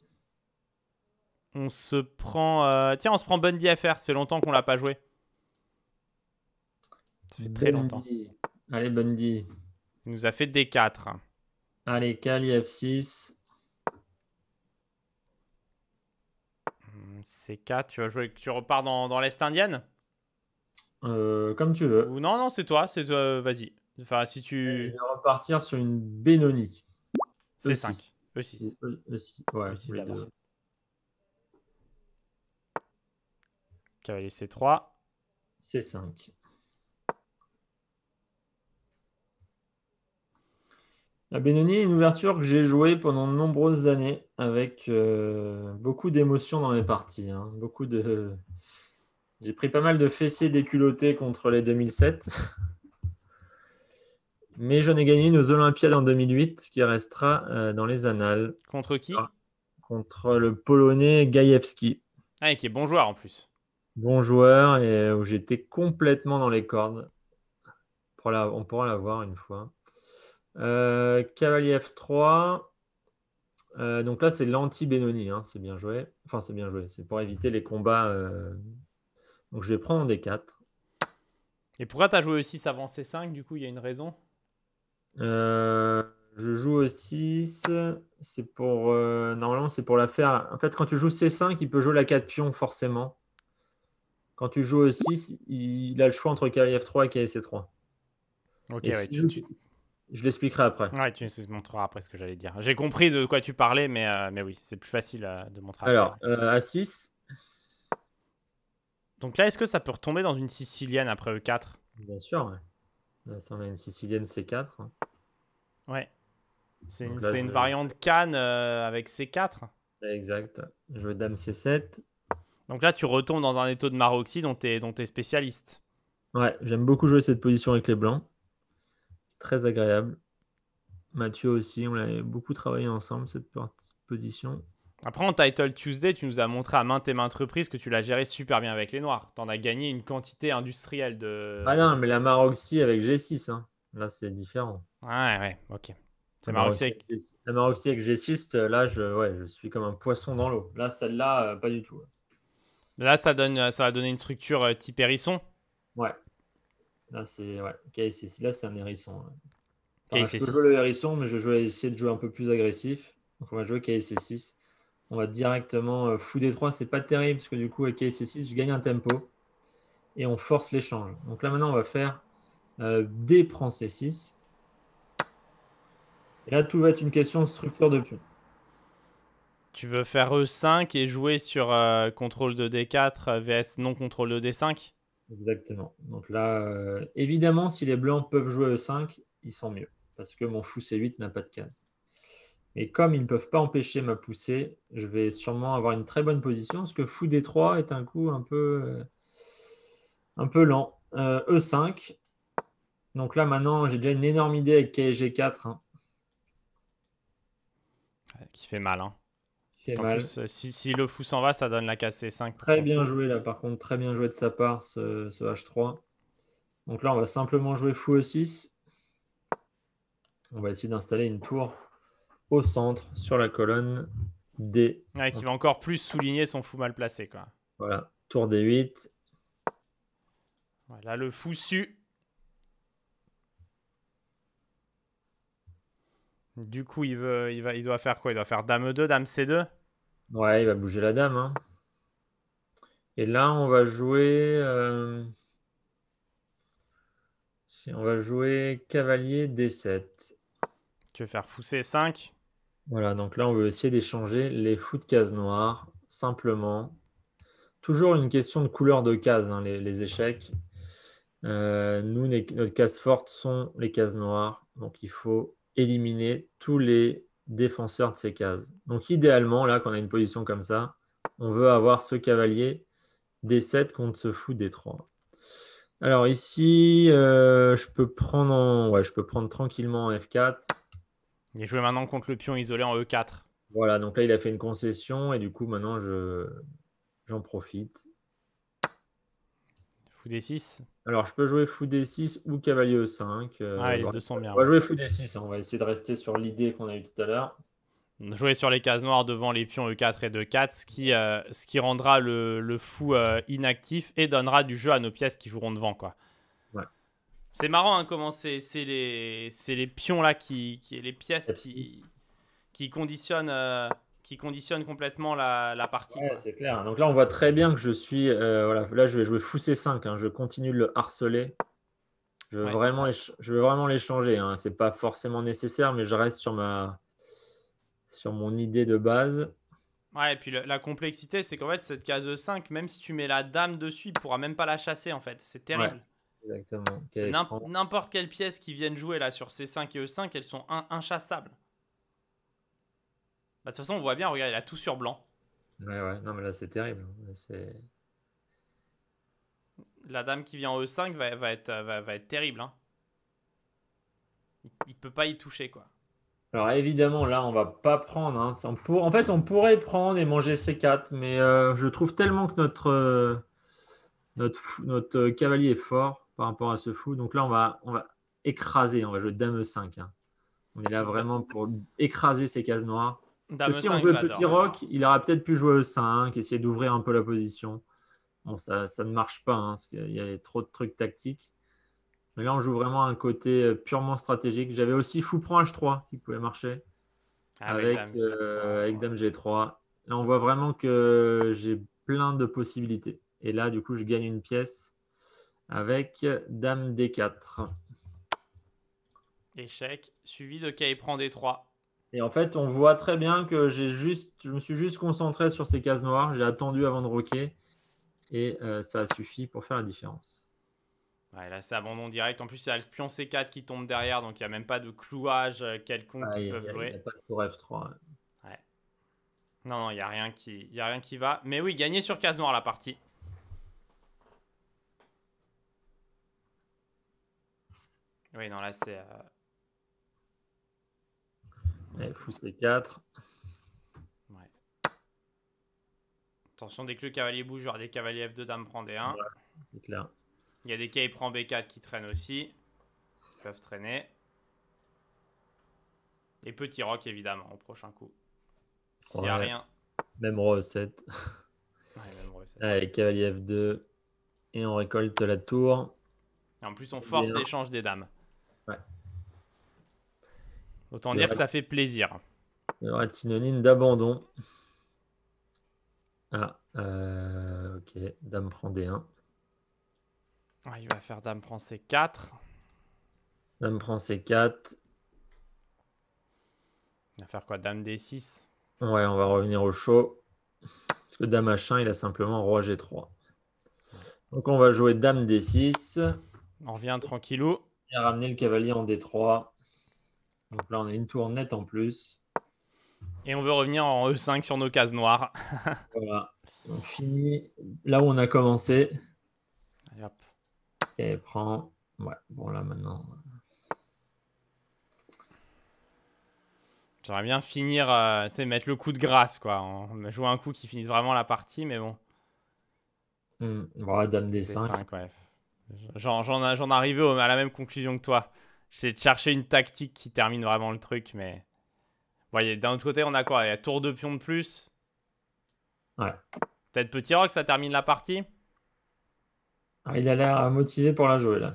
On se prend. Euh, tiens, on se prend Bundy FR. Ça fait longtemps qu'on l'a pas joué. Ça fait très longtemps. Allez, Bundy. Il nous a fait D4. Allez, Kali F6. Hmm, C4, tu vas jouer, tu repars dans, dans l'Est indienne euh, Comme tu veux. non, non, c'est toi, c'est euh, vas-y. Enfin, si tu. Je vais repartir sur une Benoni. c 5. E E6. E, e ouais. E Cavalier C3. C5. La Benoni est une ouverture que j'ai jouée pendant de nombreuses années avec euh, beaucoup d'émotions dans les parties. Hein. Beaucoup de... J'ai pris pas mal de fessées déculottés contre les 2007. Mais j'en ai gagné nos aux Olympiades en 2008 qui restera euh, dans les annales. Contre qui ah, Contre le Polonais Gajewski. Ah, et qui est bon joueur en plus. Bon joueur et où j'étais complètement dans les cordes. on pourra la voir une fois. Cavalier euh, euh, F3. donc là, c'est l'anti-Benoni. Hein, c'est bien joué. Enfin, c'est bien joué. C'est pour éviter les combats. Donc je vais prendre d 4. Et pourquoi tu as joué aussi 6 avant C5 Du coup, il y a une raison euh, je joue au 6. C'est pour. Euh, normalement, c'est pour la faire. En fait, quand tu joues C5, il peut jouer la 4 pion, forcément. Quand tu joues au 6, il a le choix entre kf 3 et ksc 3 Ok, je, l'expliquerai après. Ouais, tu montreras après ce que j'allais dire. J'ai compris de quoi tu parlais, mais, euh, mais oui, c'est plus facile de montrer après. Alors, à 6. Donc là, est-ce que ça peut retomber dans une sicilienne après E4 Bien sûr, ouais ça, on a une sicilienne C4. Ouais. C'est une, variante Cannes euh, avec C4. Exact. Je veux Dame C7. Donc là, tu retombes dans un étau de Maroxy dont tu es, es spécialiste. Ouais, j'aime beaucoup jouer cette position avec les blancs. Très agréable. Mathieu aussi, on l'avait beaucoup travaillé ensemble, cette position. Après, en Title Tuesday, tu nous as montré à maintes et maintes reprises que tu l'as géré super bien avec les Noirs. T'en as gagné une quantité industrielle de. Ah non, mais la Maroxy avec G6, hein. là, c'est différent. Ouais, ouais, ok. C'est Maroxy La Maroxy avec G6, là, je, ouais, je suis comme un poisson dans l'eau. Là, celle-là, euh, pas du tout. Là, ça, donne, euh, ça va donner une structure euh, type hérisson. Ouais. Là, c'est ouais. Là, c'est un hérisson. je jouer le hérisson, mais je vais essayer de jouer un peu plus agressif. Donc, on va jouer KSC6. On va directement euh, fou d 3, c'est pas terrible parce que du coup, avec KC6, je gagne un tempo et on force l'échange. Donc là, maintenant, on va faire euh, D prend C6. Et là, tout va être une question de structure de pion. Tu veux faire E5 et jouer sur euh, contrôle de D4 VS non contrôle de D5 Exactement. Donc là, évidemment, si les blancs peuvent jouer E5, ils sont mieux. Parce que mon fou C8 n'a pas de case. Et comme ils ne peuvent pas empêcher ma poussée, je vais sûrement avoir une très bonne position parce que fou D3 est un coup un peu, euh, un peu lent. E5. Euh, e Donc là, maintenant, j'ai déjà une énorme idée avec KG4. Hein. Qui fait mal. Hein. Euh, si, si, le fou s'en va, ça donne la casse e C5. Très bien joué là, par contre, très bien joué de sa part ce, ce H3. Donc là, on va simplement jouer fou E6. On va essayer d'installer une tour au centre sur la colonne D. qui va encore plus souligner son fou mal placé. Quoi. Voilà, tour D8. Voilà le fou su. Du coup, il, veut, il, va, il doit faire quoi Il doit faire dame 2, dame C2 Ouais, il va bouger la dame. Hein. Et là, on va jouer. Euh, on va jouer cavalier D7. Tu veux faire fou C5 voilà, donc là, on veut essayer d'échanger les fous de cases noires, simplement. Toujours une question de couleur de cases, hein, dans les, échecs. Euh, nous, notre case forte sont les cases noires, donc il faut éliminer tous les défenseurs de ces cases. Donc idéalement, là, quand on a une position comme ça, on veut avoir ce cavalier D7 contre ce fou D3. Alors ici, euh, je, peux prendre ouais, je peux prendre tranquillement F4. Il joue maintenant contre le pion isolé en E4. Voilà, donc là, il a fait une concession et du coup, maintenant, je j'en profite. Fou D6. Alors, je peux jouer Fou D6 ou Cavalier E5. Euh, ouais, ah, les deux sont bien. On va jouer Fou D6. Hein. On va essayer de rester sur l'idée qu'on a eue tout à l'heure. Jouer sur les cases noires devant les pions E4 et e 4 ce qui, euh, ce qui rendra le, fou euh, inactif et donnera du jeu à nos pièces qui joueront devant. quoi. C'est marrant hein, comment c'est les, pions là qui, les pièces qui, conditionnent. Euh, qui conditionnent complètement la, partie. c'est clair. Donc là, on voit très bien que je suis. Euh, voilà, là, je vais jouer fou C5. Hein. je continue de le harceler. Je veux, vraiment, je veux vraiment l'échanger. Hein. Ce n'est pas forcément nécessaire, mais je reste sur, ma, sur mon idée de base. Ouais, et puis la complexité, c'est qu'en fait, cette case 5, même si tu mets la dame dessus, il pourra même pas la chasser, en fait. C'est terrible. Exactement. C'est n'importe quelle pièce qui vienne jouer là sur C5 et E5, elles sont inchassables. Bah, de toute façon, on voit bien, regarde, il a tout sur blanc. Ouais, ouais, non, mais là c'est terrible. La dame qui vient en E5 va, être, terrible. Hein. Il peut pas y toucher, quoi. Alors évidemment, là, on va pas prendre. Hein. En fait, on pourrait prendre et manger C4, mais euh, je trouve tellement que notre, euh, notre euh, cavalier est fort par rapport à ce fou. Donc là, on va, on va écraser, on va jouer Dame 5. Hein. On est là vraiment pour écraser ces cases noires. si on jouait petit rock, il aurait peut-être pu jouer E5, essayer d'ouvrir un peu la position. Bon, ça, ça ne marche pas, il hein, qu'il y a trop de trucs tactiques. Mais là, on joue vraiment un côté euh, purement stratégique. J'avais aussi fou prend H3 qui pouvait marcher avec, ah avec Dame G3. Euh, là, on voit vraiment que j'ai plein de possibilités. Et là, du coup, je gagne une pièce avec Dame D4. Échec, suivi de K prend D3. Et en fait, on voit très bien que j'ai juste, je me suis juste concentré sur ces cases noires. J'ai attendu avant de roquer. Et euh, ça a suffi pour faire la différence. Ouais, là, c'est abandon direct. En plus, c'est Alspion C4 qui tombe derrière. Donc, il n'y a même pas de clouage euh, quelconque qui peut jouer. Il n'y a pas de tour F3. Ouais. Non, non, il n'y a, rien qui, a rien qui va. Mais oui, gagner sur case noire la partie. Oui, non, là, c'est. Euh... Fou, c'est 4. Ouais. Attention, dès que le cavalier bouge, genre des cavaliers F2, dame prend d 1. c'est clair. Il y a des K prend B4 qui traînent aussi. Ils peuvent traîner. Et petit rock, évidemment, au prochain coup. S'il n'y a rien. Même Roi 7 Ouais, même Roi 7 Allez, cavalier F2. Et on récolte la tour. Et en plus, on eh force l'échange des dames. Ouais. Autant dire que ça fait plaisir. Il devrait être synonyme d'abandon. Ah, euh, ok. Dame prend D1. il va faire Dame prend C4. Dame prend C4. Il va faire quoi Dame D6 Ouais, on va revenir au show. Parce que Dame h il a simplement Roi G3. Donc on va jouer Dame D6. On revient tranquillou ramener le cavalier en D3. Donc là, on a une tour nette en plus. Et on veut revenir en E5 sur nos cases noires. voilà. On finit là où on a commencé. Et prend. Ouais, bon là maintenant. J'aimerais bien finir, c'est euh, mettre le coup de grâce, quoi. On a joué un coup qui finisse vraiment la partie, mais bon. Hmm, dame des 5. J'en arrivais à la même conclusion que toi. J'essaie de chercher une tactique qui termine vraiment le truc, mais. voyez D'un autre côté, on a quoi Il y a tour de pion de plus. Ouais. Peut-être petit rock, ça termine la partie ah, Il a l'air motivé pour la jouer, là.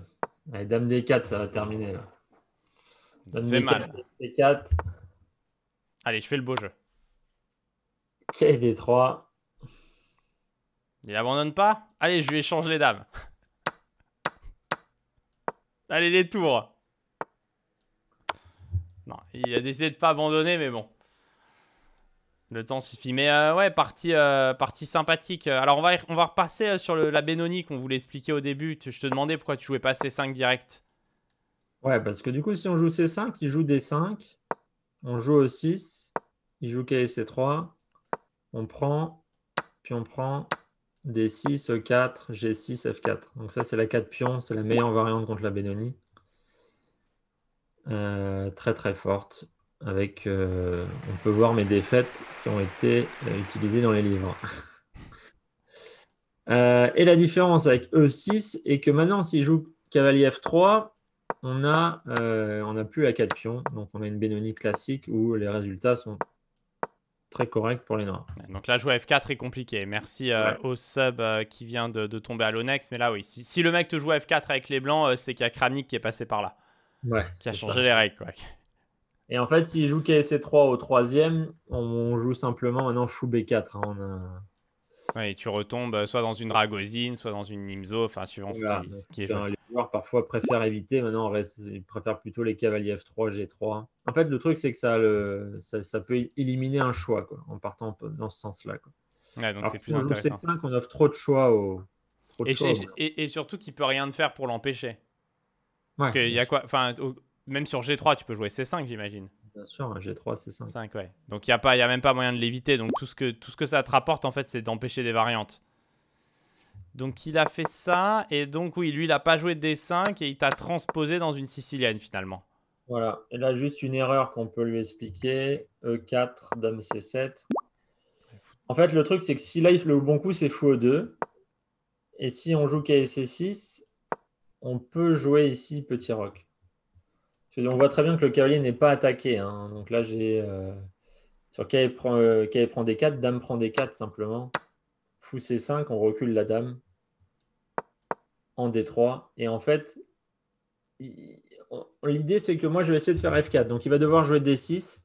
Allez, dame D4, ça va terminer, là. Dame fait D4, Allez, je fais le beau jeu. OK, D3. Il abandonne pas Allez, je lui échange les dames. Allez, les tours. il a décidé de pas abandonner, mais bon. Le temps suffit. Mais euh, ouais, partie, euh, partie sympathique. Alors, on va, on va repasser euh, sur le, la Benoni qu'on voulait expliquer au début. Je te demandais pourquoi tu jouais pas C5 direct. Ouais, parce que du coup, si on joue C5, il joue D5. On joue au 6. Il joue KC3. On prend. Puis on prend. D6, E4, G6, F4. Donc ça, c'est la 4 pion, c'est la meilleure variante contre la Benoni. Euh, très très forte. Avec, euh, on peut voir mes défaites qui ont été euh, utilisées dans les livres. et la différence avec E6 est que maintenant, s'il joue cavalier F3, on n'a plus la 4 pions. Donc on a une Benoni classique où les résultats sont très correct pour les Noirs. Donc là, jouer F4 est compliqué. Merci euh, au sub euh, qui vient de, tomber à l'Onex. Mais là, oui, si, le mec te joue F4 avec les Blancs, euh, c'est qu'il y a Kramnik qui est passé par là. Ouais, qui a changé les règles. Quoi. Et en fait, s'il joue KSC3 au troisième, on joue simplement maintenant fou B4. Hein. on et tu retombes euh, soit dans une Dragosine, soit dans une Nimzo, enfin suivant ce qui, est euh, Les joueurs parfois préfèrent éviter, maintenant reste, ils préfèrent plutôt les cavaliers F3, G3. En fait, le truc c'est que ça, le, ça, ça, peut éliminer un choix quoi, en partant dans ce sens-là. Ouais, donc c'est plus on intéressant. C'est 5, on offre trop de choix aux. Trop et, surtout qu'il peut rien faire pour l'empêcher. Ouais, Parce qu'il y a quoi, enfin, même sur G3, tu peux jouer C5, j'imagine. Bien sûr, un G3, c'est 5. Donc il n'y a, a même pas moyen de l'éviter. Donc tout ce, que, tout ce que ça te rapporte, en fait, c'est d'empêcher des variantes. Donc il a fait ça, et donc oui, lui, il n'a pas joué D5, et il t'a transposé dans une sicilienne, finalement. Voilà, Et a juste une erreur qu'on peut lui expliquer. E4, Dame C7. En fait, le truc, c'est que si là, il fait le bon coup, c'est fou e 2 Et si on joue KSC6, on peut jouer ici petit rock. On voit très bien que le cavalier n'est pas attaqué. Hein. Donc là, j'ai. Euh, sur cavalier prend, d euh, prend des 4, dame prend des 4 simplement. Fou C5, on recule la dame en D3. Et en fait, l'idée c'est que moi je vais essayer de faire F4. Donc il va devoir jouer D6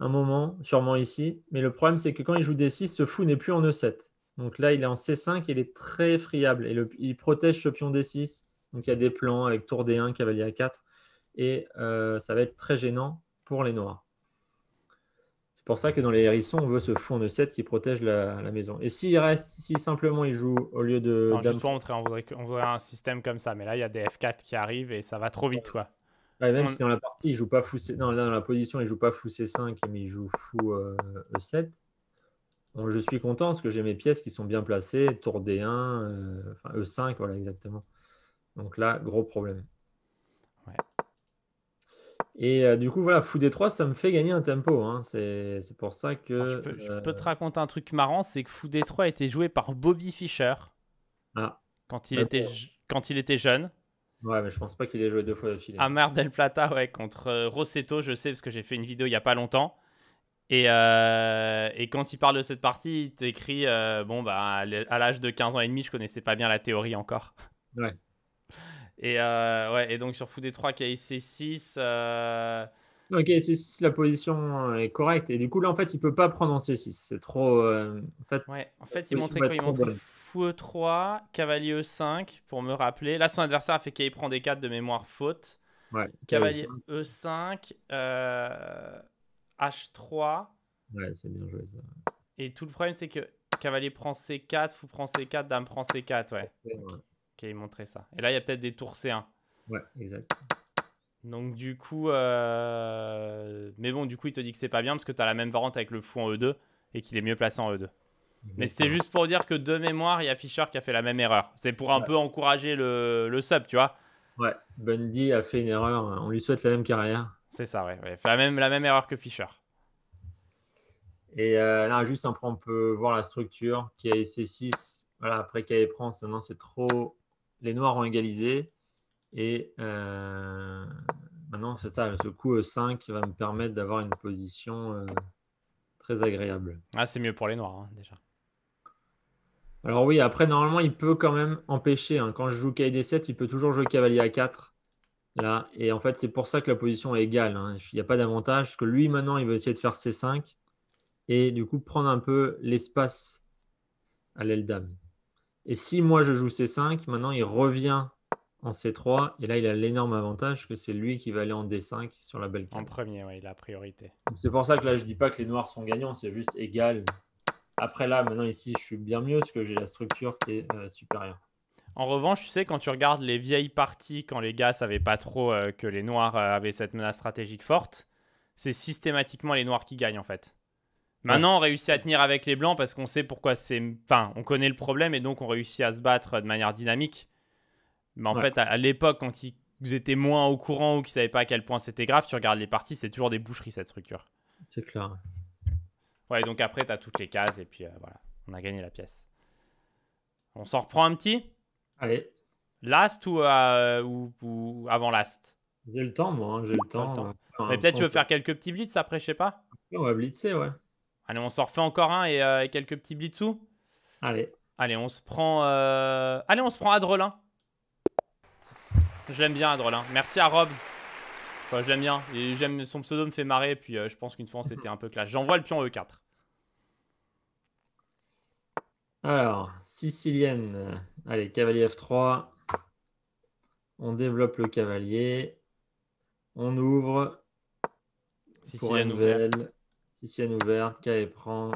un moment, sûrement ici. Mais le problème c'est que quand il joue D6, ce fou n'est plus en E7. Donc là, il est en C5, il est très friable. Et il protège ce pion D6. Donc il y a des plans avec tour D1, cavalier A4 et euh, ça va être très gênant pour les noirs. C'est pour ça que dans les hérissons, on veut ce fou en E7 qui protège la, maison. Et s'il reste, si simplement il joue au lieu de. on voudrait, on voudrait, un système comme ça, mais là, il y a des F4 qui arrivent et ça va trop vite, quoi. même si dans la partie, il joue pas fou C... non, dans la position, il joue pas fou C5, mais il joue fou E7. Euh, e je suis content parce que j'ai mes pièces qui sont bien placées, tour D1, euh, enfin E5, voilà exactement. Donc là, gros problème. Et euh, du coup, voilà, Fou Trois, ça me fait gagner un tempo. Hein. C'est, pour ça que. je, peux, te euh, raconter un truc marrant c'est que Fou Détroit a été joué par Bobby Fischer ah. quand, il était, quand il était jeune. Ouais, mais je pense pas qu'il ait joué deux fois de filet. À del Plata, ouais, contre euh, Rossetto, je sais, parce que j'ai fait une vidéo il y a pas longtemps. Et, et quand il parle de cette partie, il t'écrit Bon, bah, à l'âge de 15 ans et demi, je connaissais pas bien la théorie encore. Ouais. Et, euh, ouais, et donc sur fou d 3, KIC 6. Euh... 6, la position euh, est correcte. Et du coup, là, en fait, il peut pas prendre en C6. C'est trop. Euh, en fait, ouais. en fait il montrait Il montrait Fou E3, Cavalier E5, pour me rappeler. Là, son adversaire a fait qu'il prend des 4 de mémoire faute. Ouais, Cavalier E5, e H3. Ouais, c'est bien joué ça. Et tout le problème, c'est que Cavalier prend C4, Fou prend C4, Dame prend C4. ouais qui montré ça. Et là, il y a peut-être des tours C1. Ouais, exact. Donc du coup, euh, mais bon, du coup, il te dit que c'est pas bien parce que tu as la même variante avec le fou en E2 et qu'il est mieux placé en E2. Mais c'était juste pour dire que de mémoire, il y a Fischer qui a fait la même erreur. C'est pour un peu encourager le, le, sub, tu vois. Ouais, Bundy a fait une erreur. Hein. On lui souhaite la même carrière. C'est ça, ouais. a Fait la même, la même erreur que Fischer. Et euh, là, juste, après, on peut voir la structure. Qui C6. Voilà, après, KE prend, non, c'est trop les Noirs ont égalisé. Et euh, maintenant, c'est ça, ce coup 5 euh, va me permettre d'avoir une position euh, très agréable. Ah, c'est mieux pour les Noirs, hein, déjà. Alors oui, après, normalement, il peut quand même empêcher. Hein. Quand je joue KD7, il peut toujours jouer cavalier a 4. Là, et en fait, c'est pour ça que la position est égale. Hein. Il n'y a pas d'avantage, que lui, maintenant, il veut essayer de faire C5 et du coup prendre un peu l'espace à l'aile dame. Et si moi je joue C5, maintenant il revient en C3. Et là, il a l'énorme avantage que c'est lui qui va aller en D5 sur la belle carte. En premier, oui, la priorité. C'est pour ça que là, je dis pas que les noirs sont gagnants, c'est juste égal. Après là, maintenant ici, je suis bien mieux parce que j'ai la structure qui est euh, supérieure. En revanche, tu sais, quand tu regardes les vieilles parties, quand les gars savaient pas trop euh, que les noirs euh, avaient cette menace stratégique forte, c'est systématiquement les noirs qui gagnent en fait. Maintenant, on réussit à tenir avec les Blancs parce qu'on sait pourquoi c'est. Enfin, on connaît le problème et donc on réussit à se battre de manière dynamique. Mais en fait, à, l'époque, quand ils étaient moins au courant ou qu'ils savaient pas à quel point c'était grave, tu regardes les parties, c'est toujours des boucheries cette structure. C'est clair. Ouais, donc après, tu as toutes les cases et puis euh, voilà, on a gagné la pièce. On s'en reprend un petit Allez. Last ou, euh, avant last J'ai le temps, moi, hein, j'ai le temps. Euh, Mais peut-être tu veux faire quelques petits blitz après, je sais pas. On va blitzer, ouais. Allez, on s'en refait encore un euh, et, quelques petits blitzous. Allez. Allez, on se prend. Euh, allez, on se prend Adrelin. Je l'aime bien, Adrelin. Merci à Robs. Enfin, je l'aime bien. Et j'aime son pseudo me fait marrer. Puis euh, je pense qu'une fois, c'était un peu clash. J'envoie le pion E4. Alors, sicilienne. Allez, cavalier F3. On développe le cavalier. On ouvre. Sicilienne nouvelle une ouverte, K prend.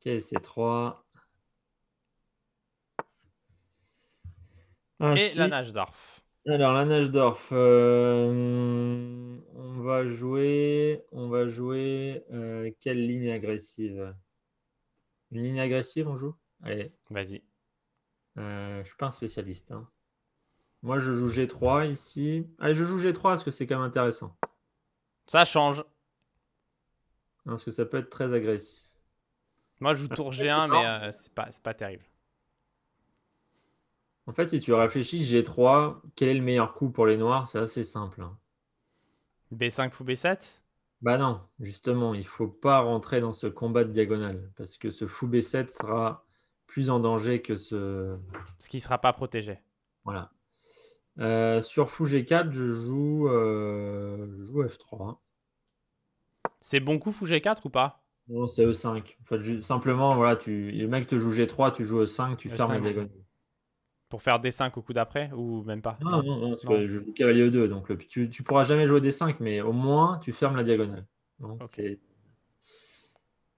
c 3 et la nage d'orf. Alors la nage d'orf, euh, on va jouer, on va jouer euh, quelle ligne agressive Une ligne agressive, on joue Allez. Vas-y. Je euh, je suis pas un spécialiste. Hein. Moi, je joue G3 ici. Allez, je joue G3 parce que c'est quand même intéressant. Ça change. Hein, parce que ça peut être très agressif. Moi, je joue tour G1, mais euh, c'est pas, pas terrible. En fait, si tu réfléchis, G3, quel est le meilleur coup pour les noirs C'est assez simple. B5 fou B7 Bah non, justement, il ne faut pas rentrer dans ce combat de diagonale, parce que ce fou B7 sera plus en danger que ce... Ce qui ne sera pas protégé. Voilà. Euh, sur fou G4, je joue, euh, je joue F3. C'est bon coup fou G4 ou pas Non, c'est E5. simplement, voilà, tu... le mec te joue G3, tu joues E5, tu e fermes la diagonale. Pour faire D5 au coup d'après ou même pas Non, non, non, Que je joue cavalier E2, donc tu, tu pourras jamais jouer D5, mais au moins tu fermes la diagonale. Donc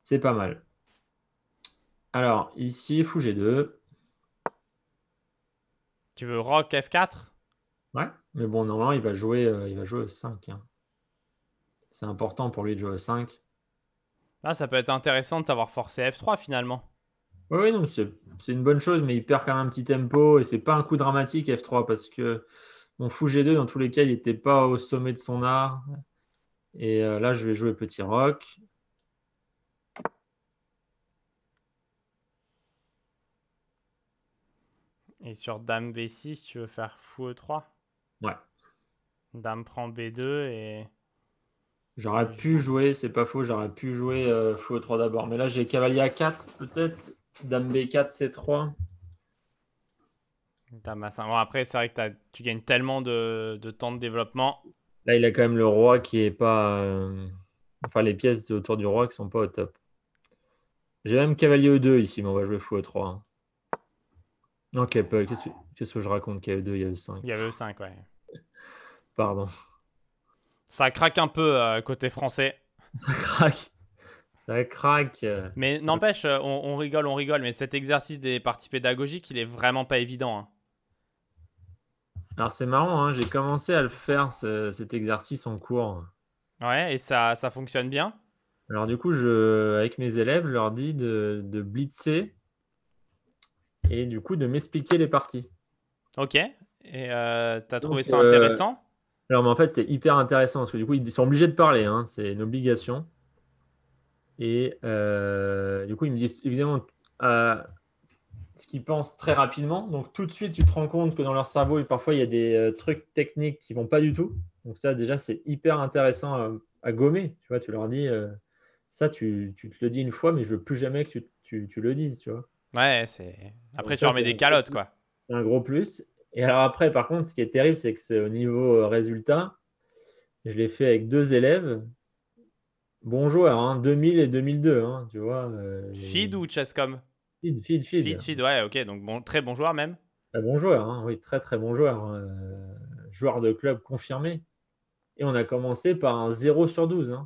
c'est pas mal. Alors ici, fou G2. Tu veux rock F4 Ouais, mais bon, normalement, il va jouer, e il va jouer 5. E c'est important pour lui de jouer au 5. Ah, ça peut être intéressant de t'avoir forcé F3 finalement. Oui, non, c'est une bonne chose, mais il perd quand même un petit tempo et c'est pas un coup dramatique F3 parce que mon fou G2, dans tous les cas, il n'était pas au sommet de son art. Et euh, là, je vais jouer petit rock. Et sur Dame B6, tu veux faire fou E3 Ouais. Dame prend B2 et. J'aurais pu jouer, c'est pas faux, j'aurais pu jouer euh, fou Fou 3 d'abord. Mais là, j'ai cavalier a 4, peut-être. Dame B4, C3. après, c'est vrai que tu gagnes tellement de, temps de développement. Là, il a quand même le roi qui est pas. Euh, enfin, les pièces autour du roi qui sont pas au top. J'ai même cavalier E2 ici, mais on va jouer Fou 3 Ok, e e, qu'est-ce que, je raconte qu'il E2, il y a E5. Il y a E5, ouais. Pardon. Ça craque un peu euh, côté français. Ça craque. Ça craque. Mais n'empêche, euh, on, rigole, on rigole, mais cet exercice des parties pédagogiques, il est vraiment pas évident. Hein. Alors c'est marrant, hein, j'ai commencé à le faire, cet exercice en cours. Ouais, et ça, ça fonctionne bien Alors du coup, je, avec mes élèves, je leur dis de, blitzer et du coup de m'expliquer les parties. Ok, et euh, t'as trouvé ça intéressant alors, en fait, c'est hyper intéressant parce que du coup, ils sont obligés de parler, hein, c'est une obligation. Et euh, du coup, ils me disent évidemment ce qu'ils pensent très rapidement. Donc, tout de suite, tu te rends compte que dans leur cerveau, parfois, il y a des euh, trucs techniques qui vont pas du tout. Donc, ça, déjà, c'est hyper intéressant à, gommer. Tu vois, tu leur dis euh, ça, tu, te le dis une fois, mais je veux plus jamais que tu, tu, le dises, tu vois. Ouais, c'est. Après, tu leur mets des calottes, quoi. un gros plus. Et alors après, par contre, ce qui est terrible, c'est que c'est au niveau euh, résultat. Je l'ai fait avec deux élèves. Bon joueur, 2000 hein, et 2002, hein, tu vois. Euh, feed ou Chesscom Fid, Fid, Fid. Feed, feed, ouais, ok. Donc bon, très bon joueur même. Très bon joueur, hein, oui, très très bon joueur. Euh, joueur de club confirmé. Et on a commencé par un 0 sur 12.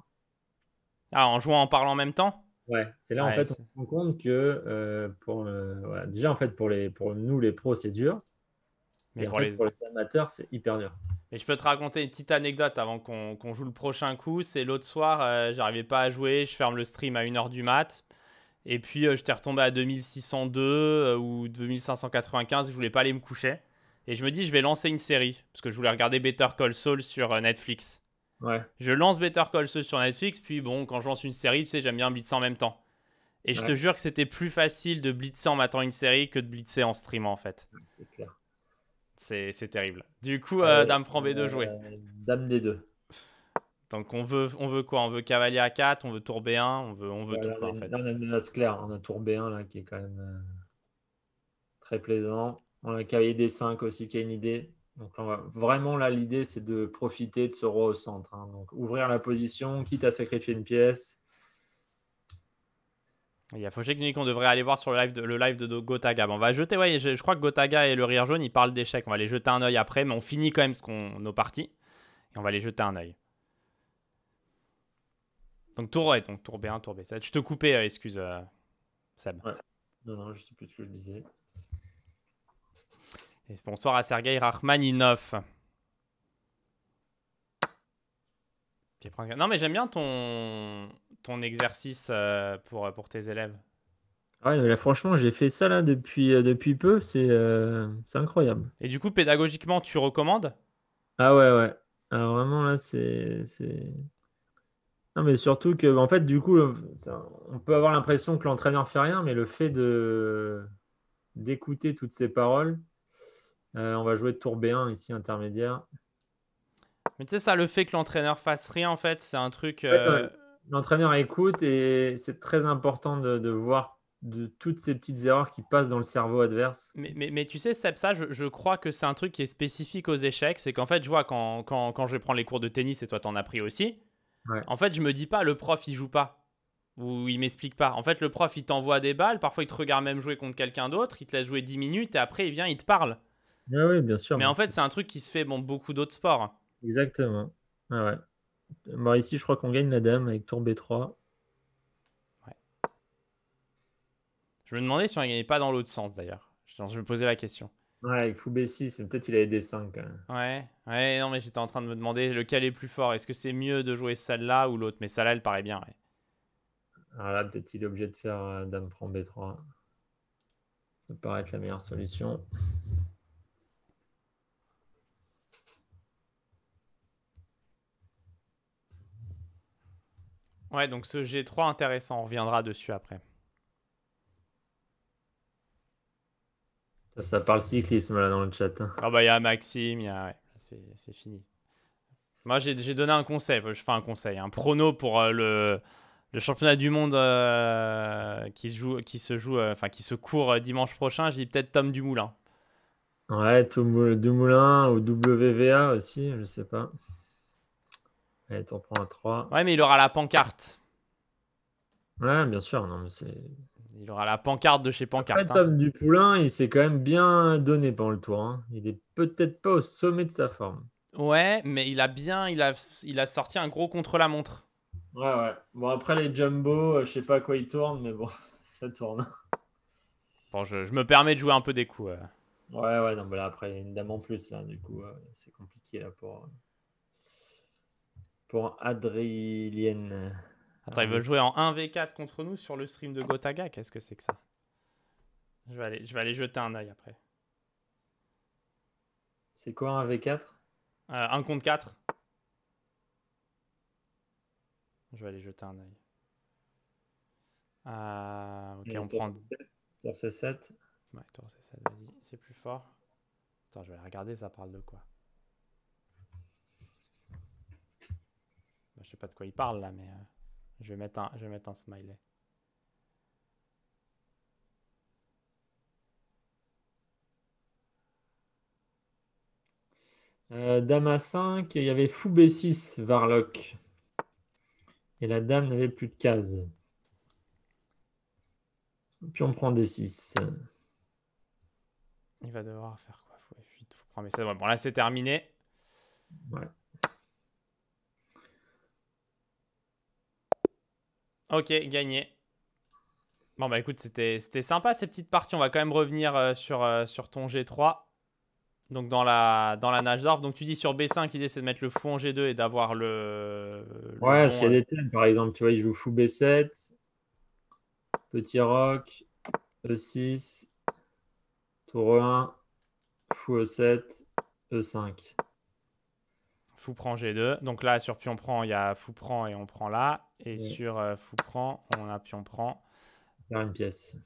Ah, en jouant en parlant en même temps Ouais, c'est là en fait on se rend compte que euh, déjà en fait pour, les, pour nous les pros c'est dur. Mais pour, les... amateurs, c'est hyper dur. Et je peux te raconter une petite anecdote avant qu'on joue le prochain coup. C'est l'autre soir, euh, j'arrivais pas à jouer, je ferme le stream à 1h du mat. Et puis je euh, j'étais retombé à 2602 euh, ou 2595, je voulais pas aller me coucher. Et je me dis, je vais lancer une série, parce que je voulais regarder Better Call Saul sur Netflix. Ouais. Je lance Better Call Saul sur Netflix, puis bon, quand je lance une série, tu sais, j'aime bien blitzer en même temps. Et je te jure que c'était plus facile de blitzer en m'attendant une série que de blitzer en streamant, en fait. Clair. C'est terrible. Du coup, euh, euh, Dame prend B2 euh, jouer. Dame D2. Donc on veut, on veut quoi On veut cavalier A4, on veut tour B1, on veut, on veut tout. en fait. on a une menace claire. On a tour B1 là, qui est quand même très plaisant. On a cavalier D5 aussi qui a une idée. Donc vraiment là, l'idée c'est de profiter de ce roi au centre. Hein. Donc ouvrir la position, quitte à sacrifier une pièce. Il y a Fauché qui nous qu'on devrait aller voir sur le live de, le live de Gotaga. on va jeter, ouais, je, crois que Gotaga et le Rire Jaune, ils parlent d'échecs. On va les jeter un oeil après, mais on finit quand même ce qu'on, nos parties. Et on va les jeter un oeil. Donc tour, donc tour B1, tour b Je te coupais, euh, excuse, euh, Seb. Non, non, je sais plus ce que je disais. Et sponsor à Sergei Rachmaninoff. Non, mais j'aime bien ton ton exercice euh, pour, euh, pour tes élèves Ouais, franchement, j'ai fait ça là depuis, euh, depuis peu, c'est incroyable. Et du coup, pédagogiquement, tu recommandes Ah ouais, ouais. Ah, vraiment, là, c'est. Non, mais surtout que, bah, en fait, du coup, on peut avoir l'impression que l'entraîneur fait rien, mais le fait de d'écouter toutes ces paroles, on va jouer de b 1 ici, intermédiaire. Mais tu sais, ça, le fait que l'entraîneur fasse rien, en fait, c'est un truc. L'entraîneur écoute et c'est très important de, voir de toutes ces petites erreurs qui passent dans le cerveau adverse. Mais, tu sais, Seb, ça, je, crois que c'est un truc qui est spécifique aux échecs. C'est qu'en fait, je vois quand, je prends les cours de tennis, et toi, t'en as pris aussi, en fait, je me dis pas, le prof, il joue pas. Ou il m'explique pas. En fait, le prof, il t'envoie des balles. Parfois, il te regarde même jouer contre quelqu'un d'autre. Il te laisse jouer 10 minutes et après, il vient, il te parle. Ah oui, bien sûr. Mais en fait, c'est un truc qui se fait bon, beaucoup d'autres sports. Exactement. Ah ouais. Bon, ici, je crois qu'on gagne la dame avec tour B3. Je me demandais si on ne gagnait pas dans l'autre sens d'ailleurs. Je, me posais la question. Ouais, avec fou B6, peut-être il avait des 5 Ouais, ouais, non, mais j'étais en train de me demander lequel est plus fort. Est-ce que c'est mieux de jouer celle-là ou l'autre Mais celle-là, elle paraît bien, Alors ah, là, peut-être il est obligé de faire euh, Dame prend B3. Ça paraît être la meilleure solution. Ouais, donc ce G3 intéressant, on reviendra dessus après. Ça, parle cyclisme là dans le chat. Hein. Ah bah il y a Maxime, c'est fini. Moi j'ai donné un conseil, je fais un conseil, un prono pour euh, le, championnat du monde euh, qui se joue, qui se joue, euh, enfin qui se court dimanche prochain. J'ai dit peut-être Tom Dumoulin. Ouais, Tom Dumoulin ou WVA aussi, je sais pas et t'en prends un 3. Ouais, mais il aura la pancarte. Ouais, bien sûr. Non, mais c'est... Il aura la pancarte de chez Pancarte. Après, Tom hein. il s'est quand même bien donné pendant le tour. Hein. Il est peut-être pas au sommet de sa forme. Ouais, mais il a bien, il a, il a sorti un gros contre-la-montre. Ouais, ouais. Bon, après les jumbo, euh, je sais pas quoi ils tournent, mais bon, ça tourne. Bon, je, me permets de jouer un peu des coups. Euh. Ouais, ouais, non, mais après, il y a une dame en plus, là, du coup, euh, c'est compliqué, là, pour pour Adrien Attends, ils veulent jouer en 1v4 contre nous sur le stream de Gotaga. Qu'est-ce que c'est que ça je vais, aller, je vais aller jeter un oeil après. C'est quoi un V4 euh, Un contre 4. Je vais aller jeter un oeil. Ah, ok, on prend. Tour C7. tour C7, c'est plus fort. Attends, je vais aller regarder, ça parle de quoi Bah, je sais pas de quoi il parle là, mais euh, je, vais mettre un, je vais mettre un smiley. Euh, dame à 5, il y avait fou B6, Varlock. Et la dame n'avait plus de case. Puis on prend D6. Il va devoir faire quoi Fou F8, prendre. Mais bon là c'est terminé. Ouais. Ok, gagné. Bon bah écoute, c'était sympa ces petites parties. On va quand même revenir euh, sur, euh, sur ton G3. Donc dans la, dans la nage d'orf. Donc tu dis sur B5, l'idée c'est de mettre le fou en G2 et d'avoir le, Ouais, parce qu'il y a euh, des thèmes par exemple. Tu vois, il joue fou B7, petit rock. E6, tour 1 e fou E7, E5. Fou prend G2. Donc là, sur pion prend, il y a fou prend et on prend là. Et sur euh, fou prend, on a pion prend. On perd une pièce.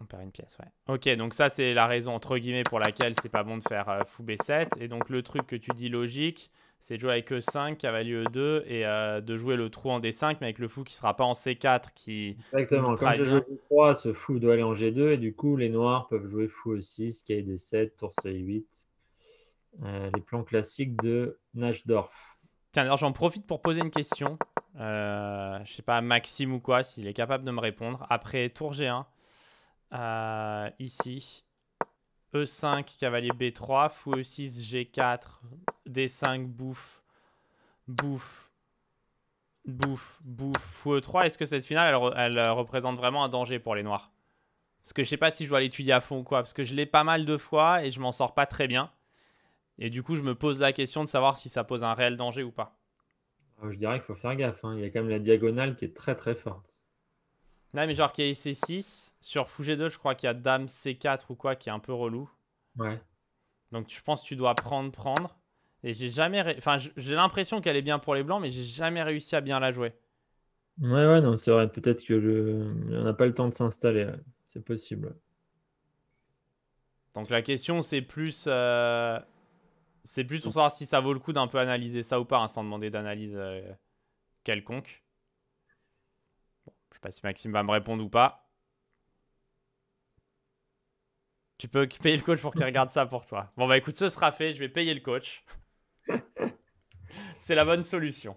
On perd une pièce, ouais. Ok, donc ça, c'est la raison, entre guillemets, pour laquelle c'est pas bon de faire euh, fou B7. Et donc, le truc que tu dis logique, c'est de jouer avec E5, cavalier E2, et euh, de jouer le trou en D5, mais avec le fou qui sera pas en C4. Qui Exactement, comme je joue 3 ce fou doit aller en G2, et du coup, les noirs peuvent jouer fou E6, cavalier D7, tour C8. les plans classiques de Nashdorf. Tiens, alors j'en profite pour poser une question. Euh, je sais pas, Maxime ou quoi, s'il est capable de me répondre. Après, tour G1. Euh, ici. E5, cavalier B3. Fou E6, G4. D5, bouffe. Bouffe. Bouffe, bouffe, fou E3. Est-ce que cette finale, elle, euh, représente vraiment un danger pour les Noirs Parce que je sais pas si je dois l'étudier à fond ou quoi. Parce que je l'ai pas mal de fois et je m'en sors pas très bien. Et du coup, je me pose la question de savoir si ça pose un réel danger ou pas. Ah, je dirais qu'il faut faire gaffe. Hein. Il y a quand même la diagonale qui est très très forte. Non, mais genre qu'il y a EC6. Sur Fou G2, je crois qu'il y a Dame C4 ou quoi qui est un peu relou. Ouais. Donc je pense que tu dois prendre, prendre. Et j'ai jamais. Enfin, j'ai l'impression qu'elle est bien pour les blancs, mais j'ai jamais réussi à bien la jouer. Ouais, ouais, non, c'est vrai. Peut-être que le... on n'a pas le temps de s'installer. C'est possible. Donc la question, c'est plus. Euh, c'est plus pour savoir si ça vaut le coup d'un peu analyser ça ou pas, hein, sans demander d'analyse euh, quelconque. Bon, je sais pas si Maxime va me répondre ou pas. Tu peux payer le coach pour qu'il regarde ça pour toi. Bon bah écoute, ce sera fait, je vais payer le coach. C'est la bonne solution.